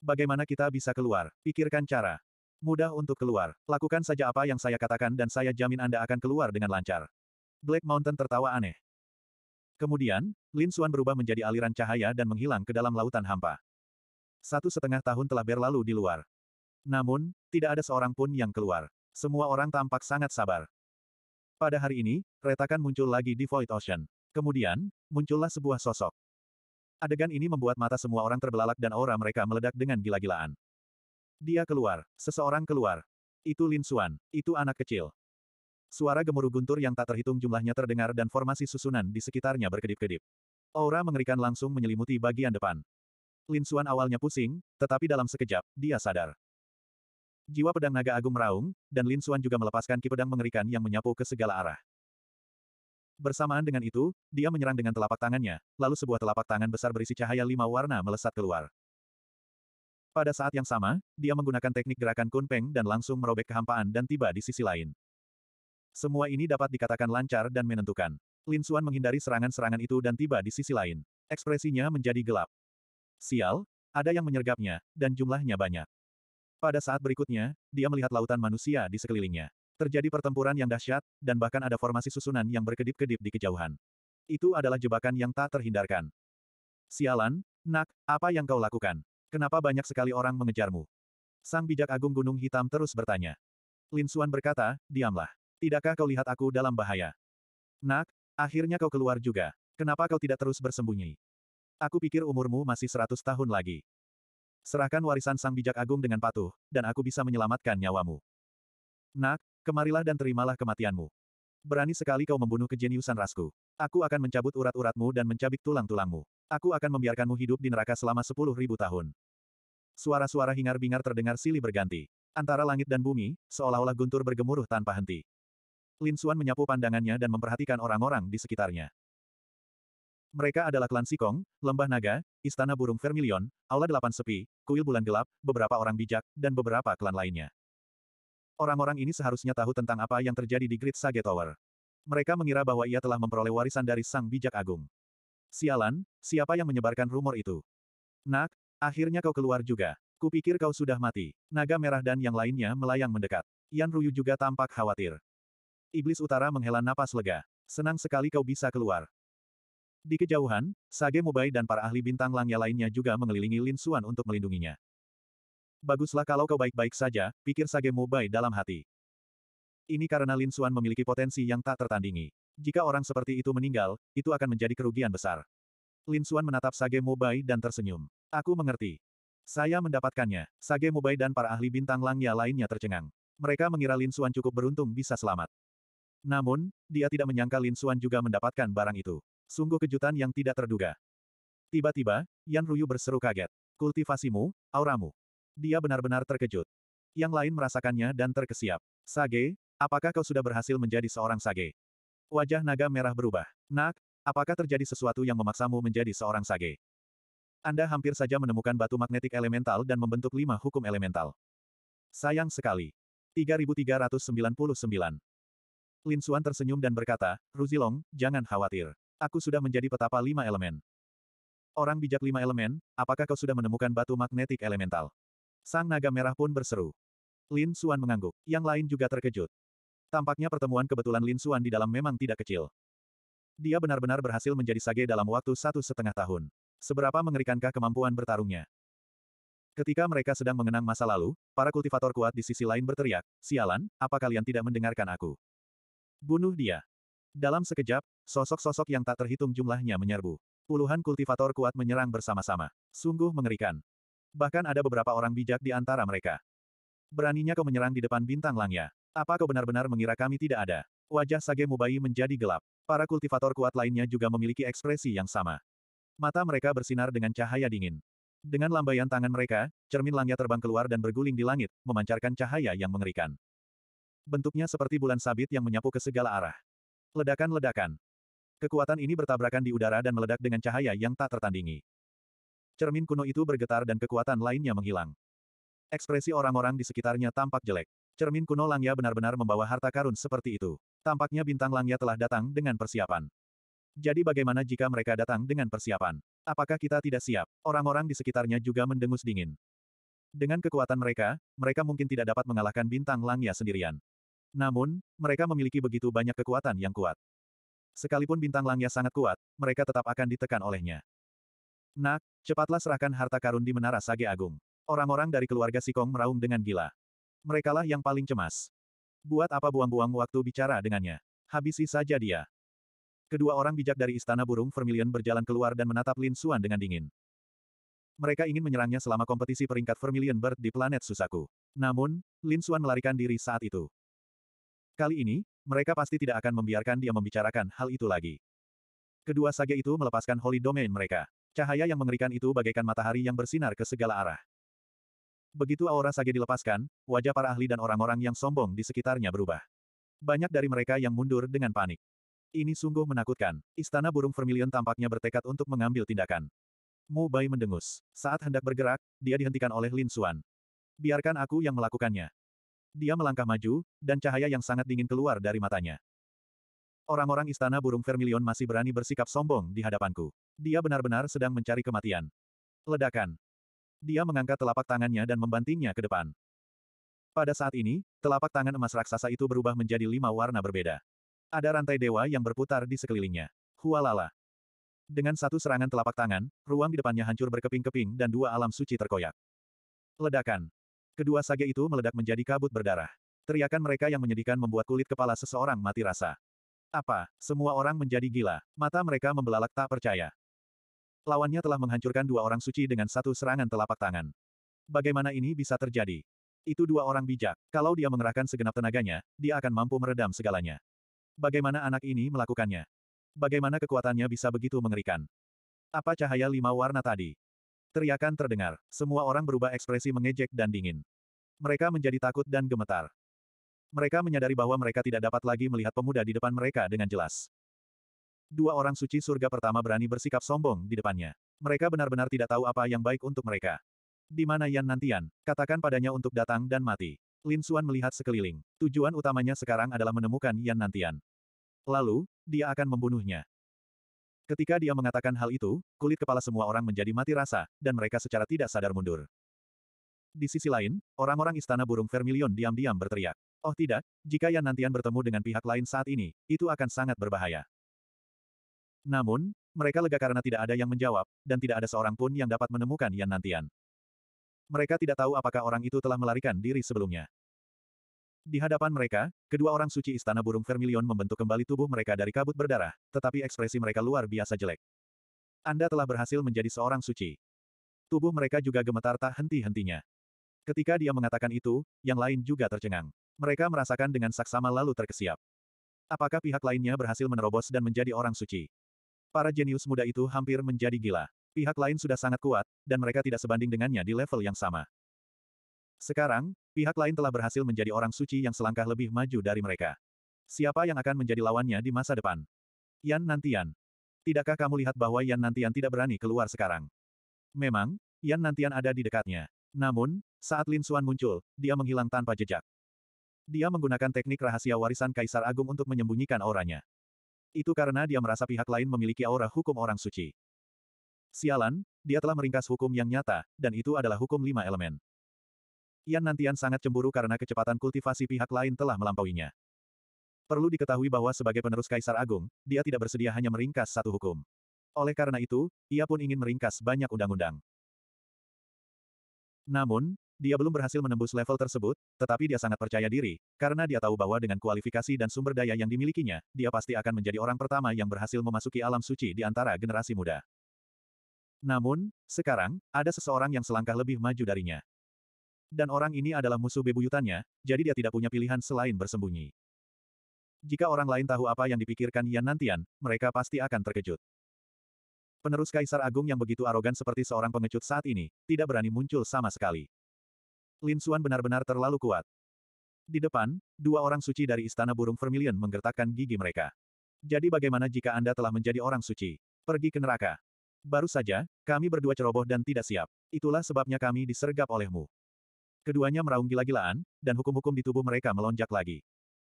Bagaimana kita bisa keluar? Pikirkan cara. Mudah untuk keluar. Lakukan saja apa yang saya katakan dan saya jamin Anda akan keluar dengan lancar. Black Mountain tertawa aneh. Kemudian, Lin Xuan berubah menjadi aliran cahaya dan menghilang ke dalam lautan hampa. Satu setengah tahun telah berlalu di luar. Namun, tidak ada seorang pun yang keluar. Semua orang tampak sangat sabar. Pada hari ini, retakan muncul lagi di Void Ocean. Kemudian, muncullah sebuah sosok. Adegan ini membuat mata semua orang terbelalak dan aura mereka meledak dengan gila-gilaan. Dia keluar. Seseorang keluar. Itu Lin Suan. Itu anak kecil. Suara gemuruh guntur yang tak terhitung jumlahnya terdengar dan formasi susunan di sekitarnya berkedip-kedip. Aura mengerikan langsung menyelimuti bagian depan. Lin Suan awalnya pusing, tetapi dalam sekejap, dia sadar. Jiwa pedang naga agung meraung, dan Lin Xuan juga melepaskan ki pedang mengerikan yang menyapu ke segala arah. Bersamaan dengan itu, dia menyerang dengan telapak tangannya, lalu sebuah telapak tangan besar berisi cahaya lima warna melesat keluar. Pada saat yang sama, dia menggunakan teknik gerakan kunpeng dan langsung merobek kehampaan dan tiba di sisi lain. Semua ini dapat dikatakan lancar dan menentukan. Lin Xuan menghindari serangan-serangan itu dan tiba di sisi lain. Ekspresinya menjadi gelap. Sial, ada yang menyergapnya, dan jumlahnya banyak. Pada saat berikutnya, dia melihat lautan manusia di sekelilingnya. Terjadi pertempuran yang dahsyat, dan bahkan ada formasi susunan yang berkedip-kedip di kejauhan. Itu adalah jebakan yang tak terhindarkan. Sialan, nak, apa yang kau lakukan? Kenapa banyak sekali orang mengejarmu? Sang bijak agung Gunung Hitam terus bertanya. Lin Xuan berkata, diamlah. Tidakkah kau lihat aku dalam bahaya? Nak, akhirnya kau keluar juga. Kenapa kau tidak terus bersembunyi? Aku pikir umurmu masih seratus tahun lagi. Serahkan warisan sang bijak agung dengan patuh, dan aku bisa menyelamatkan nyawamu. Nak, kemarilah dan terimalah kematianmu. Berani sekali kau membunuh kejeniusan rasku. Aku akan mencabut urat-uratmu dan mencabik tulang-tulangmu. Aku akan membiarkanmu hidup di neraka selama sepuluh ribu tahun. Suara-suara hingar-bingar terdengar silih berganti. Antara langit dan bumi, seolah-olah guntur bergemuruh tanpa henti. Lin Xuan menyapu pandangannya dan memperhatikan orang-orang di sekitarnya. Mereka adalah klan Sikong, Lembah Naga, Istana Burung Vermilion, Aula Delapan Sepi, Kuil Bulan Gelap, beberapa orang bijak, dan beberapa klan lainnya. Orang-orang ini seharusnya tahu tentang apa yang terjadi di Great Sage Tower. Mereka mengira bahwa ia telah memperoleh warisan dari Sang Bijak Agung. Sialan, siapa yang menyebarkan rumor itu? Nak, akhirnya kau keluar juga. Kupikir kau sudah mati. Naga Merah dan yang lainnya melayang mendekat. Yan Ruyu juga tampak khawatir. Iblis Utara menghela napas lega. Senang sekali kau bisa keluar. Di kejauhan, Sage Mobai dan para ahli bintang langnya lainnya juga mengelilingi Lin Suan untuk melindunginya. Baguslah kalau kau baik-baik saja, pikir Sage Mobai dalam hati. Ini karena Lin Suan memiliki potensi yang tak tertandingi. Jika orang seperti itu meninggal, itu akan menjadi kerugian besar. Lin Suan menatap Sage Mobai dan tersenyum. Aku mengerti. Saya mendapatkannya. Sage Mobai dan para ahli bintang langnya lainnya tercengang. Mereka mengira Lin Suan cukup beruntung bisa selamat. Namun, dia tidak menyangka Lin Xuan juga mendapatkan barang itu. Sungguh kejutan yang tidak terduga. Tiba-tiba, Yan Ruyu berseru kaget. Kultivasimu, auramu. Dia benar-benar terkejut. Yang lain merasakannya dan terkesiap. Sage, apakah kau sudah berhasil menjadi seorang sage? Wajah naga merah berubah. Nak, apakah terjadi sesuatu yang memaksamu menjadi seorang sage? Anda hampir saja menemukan batu magnetik elemental dan membentuk lima hukum elemental. Sayang sekali. 3399 Lin Suan tersenyum dan berkata, Ruzilong, jangan khawatir. Aku sudah menjadi petapa lima elemen. Orang bijak lima elemen, apakah kau sudah menemukan batu magnetik elemental? Sang naga merah pun berseru. Lin Suan mengangguk, yang lain juga terkejut. Tampaknya pertemuan kebetulan Lin Suan di dalam memang tidak kecil. Dia benar-benar berhasil menjadi sage dalam waktu satu setengah tahun. Seberapa mengerikankah kemampuan bertarungnya? Ketika mereka sedang mengenang masa lalu, para kultivator kuat di sisi lain berteriak, Sialan, apa kalian tidak mendengarkan aku? Bunuh dia. Dalam sekejap, sosok-sosok yang tak terhitung jumlahnya menyerbu. Puluhan kultivator kuat menyerang bersama-sama. Sungguh mengerikan. Bahkan ada beberapa orang bijak di antara mereka. Beraninya kau menyerang di depan bintang langnya. Apa kau benar-benar mengira kami tidak ada? Wajah Sage Mubai menjadi gelap. Para kultivator kuat lainnya juga memiliki ekspresi yang sama. Mata mereka bersinar dengan cahaya dingin. Dengan lambaian tangan mereka, cermin langnya terbang keluar dan berguling di langit, memancarkan cahaya yang mengerikan. Bentuknya seperti bulan sabit yang menyapu ke segala arah. Ledakan-ledakan. Kekuatan ini bertabrakan di udara dan meledak dengan cahaya yang tak tertandingi. Cermin kuno itu bergetar dan kekuatan lainnya menghilang. Ekspresi orang-orang di sekitarnya tampak jelek. Cermin kuno Langya benar-benar membawa harta karun seperti itu. Tampaknya bintang Langya telah datang dengan persiapan. Jadi bagaimana jika mereka datang dengan persiapan? Apakah kita tidak siap? Orang-orang di sekitarnya juga mendengus dingin. Dengan kekuatan mereka, mereka mungkin tidak dapat mengalahkan bintang Langya sendirian. Namun, mereka memiliki begitu banyak kekuatan yang kuat. Sekalipun bintang langnya sangat kuat, mereka tetap akan ditekan olehnya. Nak, cepatlah serahkan harta karun di Menara Sage Agung. Orang-orang dari keluarga Sikong meraung dengan gila. Merekalah yang paling cemas. Buat apa buang-buang waktu bicara dengannya? Habisi saja dia. Kedua orang bijak dari Istana Burung Vermilion berjalan keluar dan menatap Lin Suan dengan dingin. Mereka ingin menyerangnya selama kompetisi peringkat Vermilion Bird di planet Susaku. Namun, Lin Suan melarikan diri saat itu. Kali ini, mereka pasti tidak akan membiarkan dia membicarakan hal itu lagi. Kedua sage itu melepaskan holy domain mereka. Cahaya yang mengerikan itu bagaikan matahari yang bersinar ke segala arah. Begitu aura sage dilepaskan, wajah para ahli dan orang-orang yang sombong di sekitarnya berubah. Banyak dari mereka yang mundur dengan panik. Ini sungguh menakutkan. Istana burung vermilion tampaknya bertekad untuk mengambil tindakan. Mu Bai mendengus. Saat hendak bergerak, dia dihentikan oleh Lin Xuan. Biarkan aku yang melakukannya. Dia melangkah maju, dan cahaya yang sangat dingin keluar dari matanya. Orang-orang istana burung vermilion masih berani bersikap sombong di hadapanku. Dia benar-benar sedang mencari kematian. Ledakan. Dia mengangkat telapak tangannya dan membantingnya ke depan. Pada saat ini, telapak tangan emas raksasa itu berubah menjadi lima warna berbeda. Ada rantai dewa yang berputar di sekelilingnya. Hualala. Dengan satu serangan telapak tangan, ruang di depannya hancur berkeping-keping dan dua alam suci terkoyak. Ledakan. Kedua sage itu meledak menjadi kabut berdarah. Teriakan mereka yang menyedihkan membuat kulit kepala seseorang mati rasa. Apa? Semua orang menjadi gila. Mata mereka membelalak tak percaya. Lawannya telah menghancurkan dua orang suci dengan satu serangan telapak tangan. Bagaimana ini bisa terjadi? Itu dua orang bijak. Kalau dia mengerahkan segenap tenaganya, dia akan mampu meredam segalanya. Bagaimana anak ini melakukannya? Bagaimana kekuatannya bisa begitu mengerikan? Apa cahaya lima warna tadi? Teriakan terdengar, semua orang berubah ekspresi mengejek dan dingin. Mereka menjadi takut dan gemetar. Mereka menyadari bahwa mereka tidak dapat lagi melihat pemuda di depan mereka dengan jelas. Dua orang suci surga pertama berani bersikap sombong di depannya. Mereka benar-benar tidak tahu apa yang baik untuk mereka. Di mana Yan Nantian, katakan padanya untuk datang dan mati. Lin Suan melihat sekeliling. Tujuan utamanya sekarang adalah menemukan Yan Nantian. Lalu, dia akan membunuhnya. Ketika dia mengatakan hal itu, kulit kepala semua orang menjadi mati rasa, dan mereka secara tidak sadar mundur. Di sisi lain, orang-orang istana burung Vermilion diam-diam berteriak. Oh tidak, jika Yan Nantian bertemu dengan pihak lain saat ini, itu akan sangat berbahaya. Namun, mereka lega karena tidak ada yang menjawab, dan tidak ada seorang pun yang dapat menemukan Yan Nantian. Mereka tidak tahu apakah orang itu telah melarikan diri sebelumnya. Di hadapan mereka, kedua orang suci istana burung vermilion membentuk kembali tubuh mereka dari kabut berdarah, tetapi ekspresi mereka luar biasa jelek. Anda telah berhasil menjadi seorang suci. Tubuh mereka juga gemetar tak henti-hentinya. Ketika dia mengatakan itu, yang lain juga tercengang. Mereka merasakan dengan saksama lalu terkesiap. Apakah pihak lainnya berhasil menerobos dan menjadi orang suci? Para jenius muda itu hampir menjadi gila. Pihak lain sudah sangat kuat, dan mereka tidak sebanding dengannya di level yang sama. Sekarang, pihak lain telah berhasil menjadi orang suci yang selangkah lebih maju dari mereka. Siapa yang akan menjadi lawannya di masa depan? Yan Nantian. Tidakkah kamu lihat bahwa Yan Nantian tidak berani keluar sekarang? Memang, Yan Nantian ada di dekatnya. Namun, saat Lin Xuan muncul, dia menghilang tanpa jejak. Dia menggunakan teknik rahasia warisan Kaisar Agung untuk menyembunyikan auranya. Itu karena dia merasa pihak lain memiliki aura hukum orang suci. Sialan, dia telah meringkas hukum yang nyata, dan itu adalah hukum lima elemen. Yan Nantian sangat cemburu karena kecepatan kultivasi pihak lain telah melampauinya. Perlu diketahui bahwa sebagai penerus Kaisar Agung, dia tidak bersedia hanya meringkas satu hukum. Oleh karena itu, ia pun ingin meringkas banyak undang-undang. Namun, dia belum berhasil menembus level tersebut, tetapi dia sangat percaya diri, karena dia tahu bahwa dengan kualifikasi dan sumber daya yang dimilikinya, dia pasti akan menjadi orang pertama yang berhasil memasuki alam suci di antara generasi muda. Namun, sekarang, ada seseorang yang selangkah lebih maju darinya. Dan orang ini adalah musuh bebuyutannya, jadi dia tidak punya pilihan selain bersembunyi. Jika orang lain tahu apa yang dipikirkan Yan Nantian, mereka pasti akan terkejut. Penerus Kaisar Agung yang begitu arogan seperti seorang pengecut saat ini, tidak berani muncul sama sekali. Lin Xuan benar-benar terlalu kuat. Di depan, dua orang suci dari Istana Burung Vermilion menggertakkan gigi mereka. Jadi bagaimana jika Anda telah menjadi orang suci? Pergi ke neraka. Baru saja, kami berdua ceroboh dan tidak siap. Itulah sebabnya kami disergap olehmu. Keduanya meraung gila-gilaan, dan hukum-hukum di tubuh mereka melonjak lagi.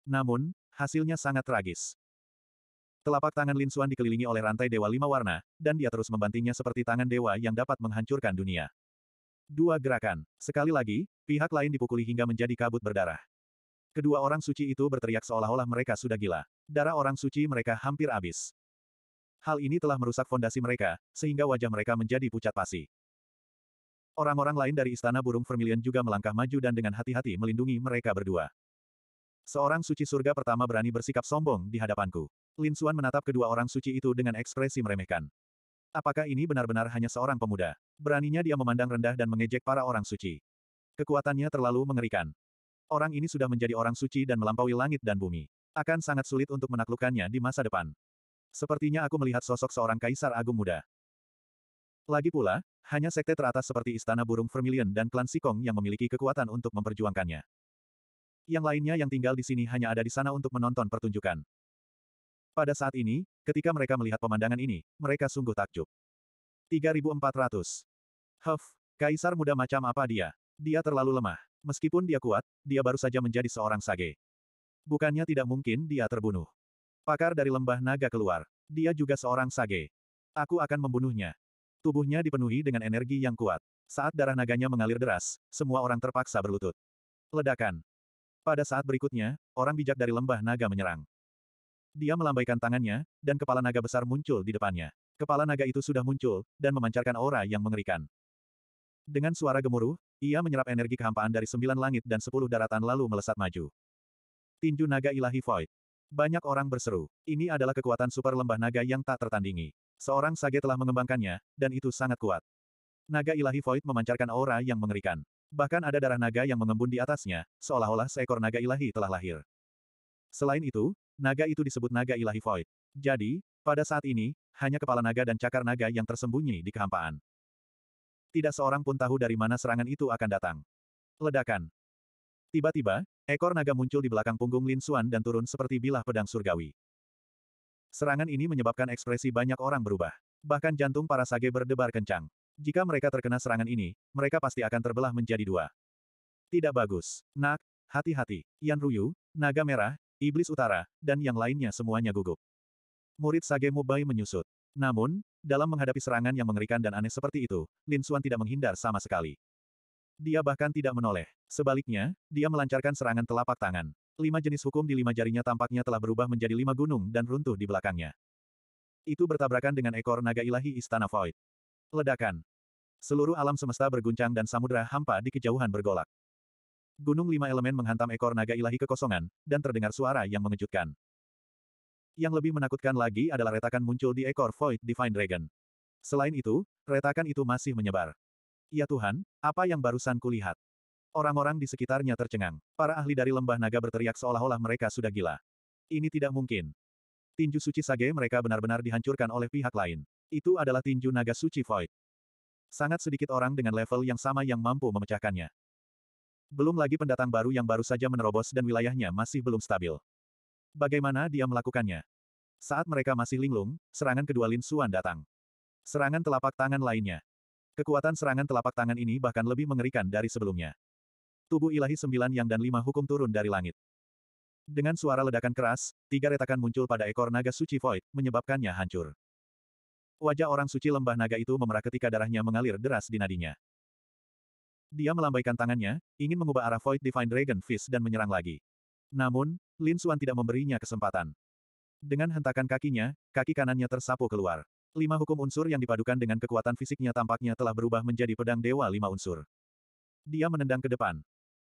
Namun, hasilnya sangat tragis. Telapak tangan Lin Xuan dikelilingi oleh rantai Dewa Lima Warna, dan dia terus membantingnya seperti tangan Dewa yang dapat menghancurkan dunia. Dua gerakan. Sekali lagi, pihak lain dipukuli hingga menjadi kabut berdarah. Kedua orang suci itu berteriak seolah-olah mereka sudah gila. Darah orang suci mereka hampir habis. Hal ini telah merusak fondasi mereka, sehingga wajah mereka menjadi pucat pasi. Orang-orang lain dari Istana Burung Vermilion juga melangkah maju dan dengan hati-hati melindungi mereka berdua. Seorang suci surga pertama berani bersikap sombong di hadapanku. Lin Xuan menatap kedua orang suci itu dengan ekspresi meremehkan. Apakah ini benar-benar hanya seorang pemuda? Beraninya dia memandang rendah dan mengejek para orang suci. Kekuatannya terlalu mengerikan. Orang ini sudah menjadi orang suci dan melampaui langit dan bumi. Akan sangat sulit untuk menaklukkannya di masa depan. Sepertinya aku melihat sosok seorang kaisar agung muda. Lagi pula, hanya sekte teratas seperti Istana Burung Vermilion dan klan Sikong yang memiliki kekuatan untuk memperjuangkannya. Yang lainnya yang tinggal di sini hanya ada di sana untuk menonton pertunjukan. Pada saat ini, ketika mereka melihat pemandangan ini, mereka sungguh takjub. 3400. Huff, kaisar muda macam apa dia? Dia terlalu lemah. Meskipun dia kuat, dia baru saja menjadi seorang sage. Bukannya tidak mungkin dia terbunuh. Pakar dari lembah naga keluar. Dia juga seorang sage. Aku akan membunuhnya. Tubuhnya dipenuhi dengan energi yang kuat. Saat darah naganya mengalir deras, semua orang terpaksa berlutut. Ledakan. Pada saat berikutnya, orang bijak dari lembah naga menyerang. Dia melambaikan tangannya, dan kepala naga besar muncul di depannya. Kepala naga itu sudah muncul, dan memancarkan aura yang mengerikan. Dengan suara gemuruh, ia menyerap energi kehampaan dari sembilan langit dan sepuluh daratan lalu melesat maju. Tinju naga ilahi Void. Banyak orang berseru, ini adalah kekuatan super lembah naga yang tak tertandingi. Seorang sage telah mengembangkannya, dan itu sangat kuat. Naga ilahi Void memancarkan aura yang mengerikan. Bahkan ada darah naga yang mengembun di atasnya, seolah-olah seekor naga ilahi telah lahir. Selain itu, naga itu disebut naga ilahi Void. Jadi, pada saat ini, hanya kepala naga dan cakar naga yang tersembunyi di kehampaan. Tidak seorang pun tahu dari mana serangan itu akan datang. Ledakan. Tiba-tiba, ekor naga muncul di belakang punggung Lin Xuan dan turun seperti bilah pedang surgawi. Serangan ini menyebabkan ekspresi banyak orang berubah. Bahkan jantung para sage berdebar kencang. Jika mereka terkena serangan ini, mereka pasti akan terbelah menjadi dua. Tidak bagus. Nak, hati-hati. Yan Ruyu, Naga Merah, Iblis Utara, dan yang lainnya semuanya gugup. Murid Sage Mubai menyusut. Namun, dalam menghadapi serangan yang mengerikan dan aneh seperti itu, Lin Suan tidak menghindar sama sekali. Dia bahkan tidak menoleh. Sebaliknya, dia melancarkan serangan telapak tangan lima jenis hukum di lima jarinya tampaknya telah berubah menjadi lima gunung dan runtuh di belakangnya. Itu bertabrakan dengan ekor naga ilahi Istana Void. Ledakan. Seluruh alam semesta berguncang dan samudera hampa di kejauhan bergolak. Gunung lima elemen menghantam ekor naga ilahi kekosongan, dan terdengar suara yang mengejutkan. Yang lebih menakutkan lagi adalah retakan muncul di ekor Void Divine Dragon. Selain itu, retakan itu masih menyebar. Ya Tuhan, apa yang barusan kulihat? Orang-orang di sekitarnya tercengang. Para ahli dari lembah naga berteriak seolah-olah mereka sudah gila. Ini tidak mungkin. Tinju suci sage mereka benar-benar dihancurkan oleh pihak lain. Itu adalah tinju naga suci void. Sangat sedikit orang dengan level yang sama yang mampu memecahkannya. Belum lagi pendatang baru yang baru saja menerobos dan wilayahnya masih belum stabil. Bagaimana dia melakukannya? Saat mereka masih linglung, serangan kedua Lin Suan datang. Serangan telapak tangan lainnya. Kekuatan serangan telapak tangan ini bahkan lebih mengerikan dari sebelumnya. Tubuh ilahi sembilan yang dan lima hukum turun dari langit. Dengan suara ledakan keras, tiga retakan muncul pada ekor naga suci Void, menyebabkannya hancur. Wajah orang suci lembah naga itu memerah ketika darahnya mengalir deras di nadinya. Dia melambaikan tangannya, ingin mengubah arah Void Divine Dragon Fist dan menyerang lagi. Namun, Lin Suan tidak memberinya kesempatan. Dengan hentakan kakinya, kaki kanannya tersapu keluar. Lima hukum unsur yang dipadukan dengan kekuatan fisiknya tampaknya telah berubah menjadi pedang dewa lima unsur. Dia menendang ke depan.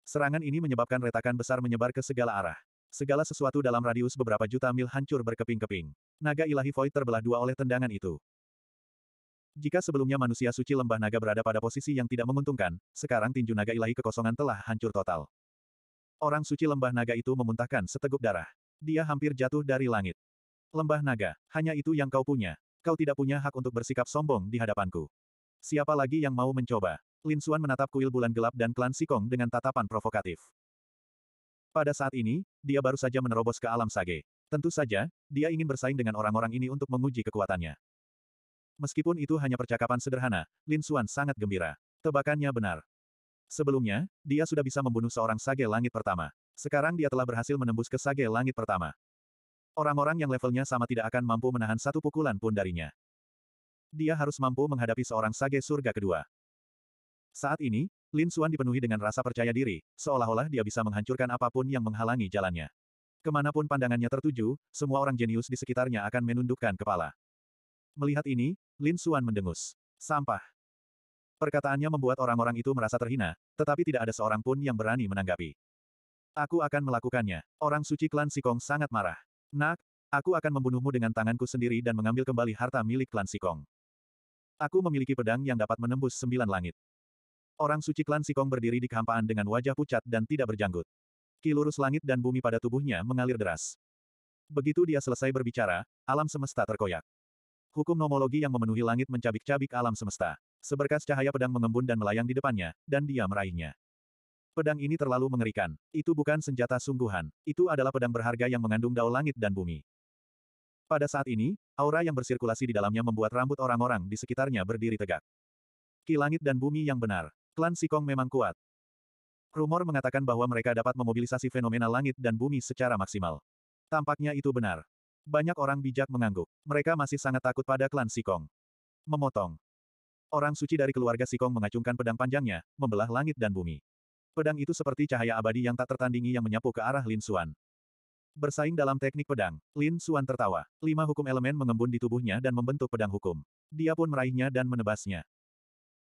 Serangan ini menyebabkan retakan besar menyebar ke segala arah. Segala sesuatu dalam radius beberapa juta mil hancur berkeping-keping. Naga ilahi Void terbelah dua oleh tendangan itu. Jika sebelumnya manusia suci lembah naga berada pada posisi yang tidak menguntungkan, sekarang tinju naga ilahi kekosongan telah hancur total. Orang suci lembah naga itu memuntahkan seteguk darah. Dia hampir jatuh dari langit. Lembah naga, hanya itu yang kau punya. Kau tidak punya hak untuk bersikap sombong di hadapanku. Siapa lagi yang mau mencoba? Lin Xuan menatap kuil bulan gelap dan klan Sikong dengan tatapan provokatif. Pada saat ini, dia baru saja menerobos ke alam sage. Tentu saja, dia ingin bersaing dengan orang-orang ini untuk menguji kekuatannya. Meskipun itu hanya percakapan sederhana, Lin Xuan sangat gembira. Tebakannya benar. Sebelumnya, dia sudah bisa membunuh seorang sage langit pertama. Sekarang dia telah berhasil menembus ke sage langit pertama. Orang-orang yang levelnya sama tidak akan mampu menahan satu pukulan pun darinya. Dia harus mampu menghadapi seorang sage surga kedua. Saat ini, Lin Suan dipenuhi dengan rasa percaya diri, seolah-olah dia bisa menghancurkan apapun yang menghalangi jalannya. Kemanapun pandangannya tertuju, semua orang jenius di sekitarnya akan menundukkan kepala. Melihat ini, Lin Suan mendengus. Sampah. Perkataannya membuat orang-orang itu merasa terhina, tetapi tidak ada seorang pun yang berani menanggapi. Aku akan melakukannya. Orang suci klan Sikong sangat marah. Nak, aku akan membunuhmu dengan tanganku sendiri dan mengambil kembali harta milik klan Sikong. Aku memiliki pedang yang dapat menembus sembilan langit. Orang suci klan Sikong berdiri di kehampaan dengan wajah pucat dan tidak berjanggut. Kilurus langit dan bumi pada tubuhnya mengalir deras. Begitu dia selesai berbicara, alam semesta terkoyak. Hukum nomologi yang memenuhi langit mencabik-cabik alam semesta. Seberkas cahaya pedang mengembun dan melayang di depannya, dan dia meraihnya. Pedang ini terlalu mengerikan. Itu bukan senjata sungguhan. Itu adalah pedang berharga yang mengandung dao langit dan bumi. Pada saat ini, aura yang bersirkulasi di dalamnya membuat rambut orang-orang di sekitarnya berdiri tegak. Ki langit dan bumi yang benar. Klan Sikong memang kuat. Rumor mengatakan bahwa mereka dapat memobilisasi fenomena langit dan bumi secara maksimal. Tampaknya itu benar. Banyak orang bijak mengangguk. Mereka masih sangat takut pada klan Sikong. Memotong. Orang suci dari keluarga Sikong mengacungkan pedang panjangnya, membelah langit dan bumi. Pedang itu seperti cahaya abadi yang tak tertandingi yang menyapu ke arah Lin Xuan. Bersaing dalam teknik pedang, Lin Xuan tertawa. Lima hukum elemen mengembun di tubuhnya dan membentuk pedang hukum. Dia pun meraihnya dan menebasnya.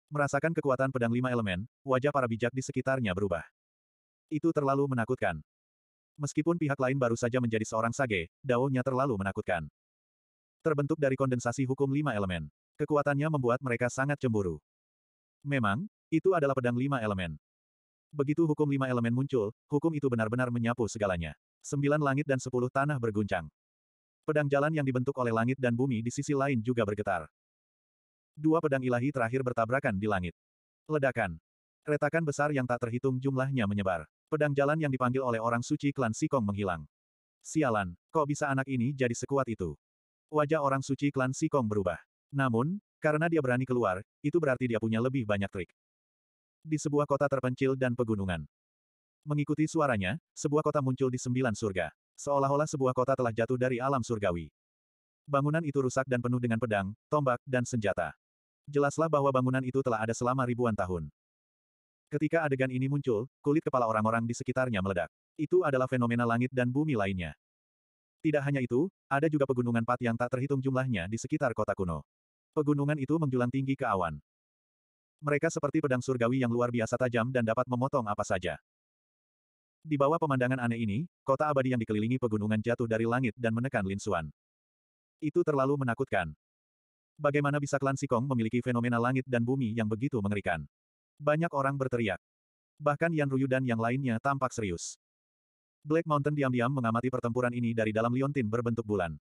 Merasakan kekuatan pedang lima elemen, wajah para bijak di sekitarnya berubah. Itu terlalu menakutkan. Meskipun pihak lain baru saja menjadi seorang sage, daunnya terlalu menakutkan. Terbentuk dari kondensasi hukum lima elemen. Kekuatannya membuat mereka sangat cemburu. Memang, itu adalah pedang lima elemen. Begitu hukum lima elemen muncul, hukum itu benar-benar menyapu segalanya. Sembilan langit dan sepuluh tanah berguncang. Pedang jalan yang dibentuk oleh langit dan bumi di sisi lain juga bergetar. Dua pedang ilahi terakhir bertabrakan di langit. Ledakan. Retakan besar yang tak terhitung jumlahnya menyebar. Pedang jalan yang dipanggil oleh orang suci klan Sikong menghilang. Sialan, kok bisa anak ini jadi sekuat itu? Wajah orang suci klan Sikong berubah. Namun, karena dia berani keluar, itu berarti dia punya lebih banyak trik. Di sebuah kota terpencil dan pegunungan. Mengikuti suaranya, sebuah kota muncul di sembilan surga. Seolah-olah sebuah kota telah jatuh dari alam surgawi. Bangunan itu rusak dan penuh dengan pedang, tombak, dan senjata jelaslah bahwa bangunan itu telah ada selama ribuan tahun. Ketika adegan ini muncul, kulit kepala orang-orang di sekitarnya meledak. Itu adalah fenomena langit dan bumi lainnya. Tidak hanya itu, ada juga pegunungan Pat yang tak terhitung jumlahnya di sekitar kota kuno. Pegunungan itu menjulang tinggi ke awan. Mereka seperti pedang surgawi yang luar biasa tajam dan dapat memotong apa saja. Di bawah pemandangan aneh ini, kota abadi yang dikelilingi pegunungan jatuh dari langit dan menekan Lin Linsuan. Itu terlalu menakutkan. Bagaimana bisa klan Sikong memiliki fenomena langit dan bumi yang begitu mengerikan? Banyak orang berteriak. Bahkan Yan Ruyu dan yang lainnya tampak serius. Black Mountain diam-diam mengamati pertempuran ini dari dalam liontin berbentuk bulan.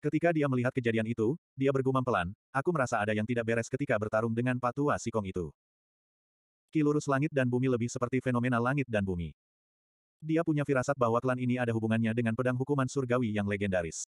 Ketika dia melihat kejadian itu, dia bergumam pelan, aku merasa ada yang tidak beres ketika bertarung dengan patua Sikong itu. Kilurus langit dan bumi lebih seperti fenomena langit dan bumi. Dia punya firasat bahwa klan ini ada hubungannya dengan pedang hukuman surgawi yang legendaris.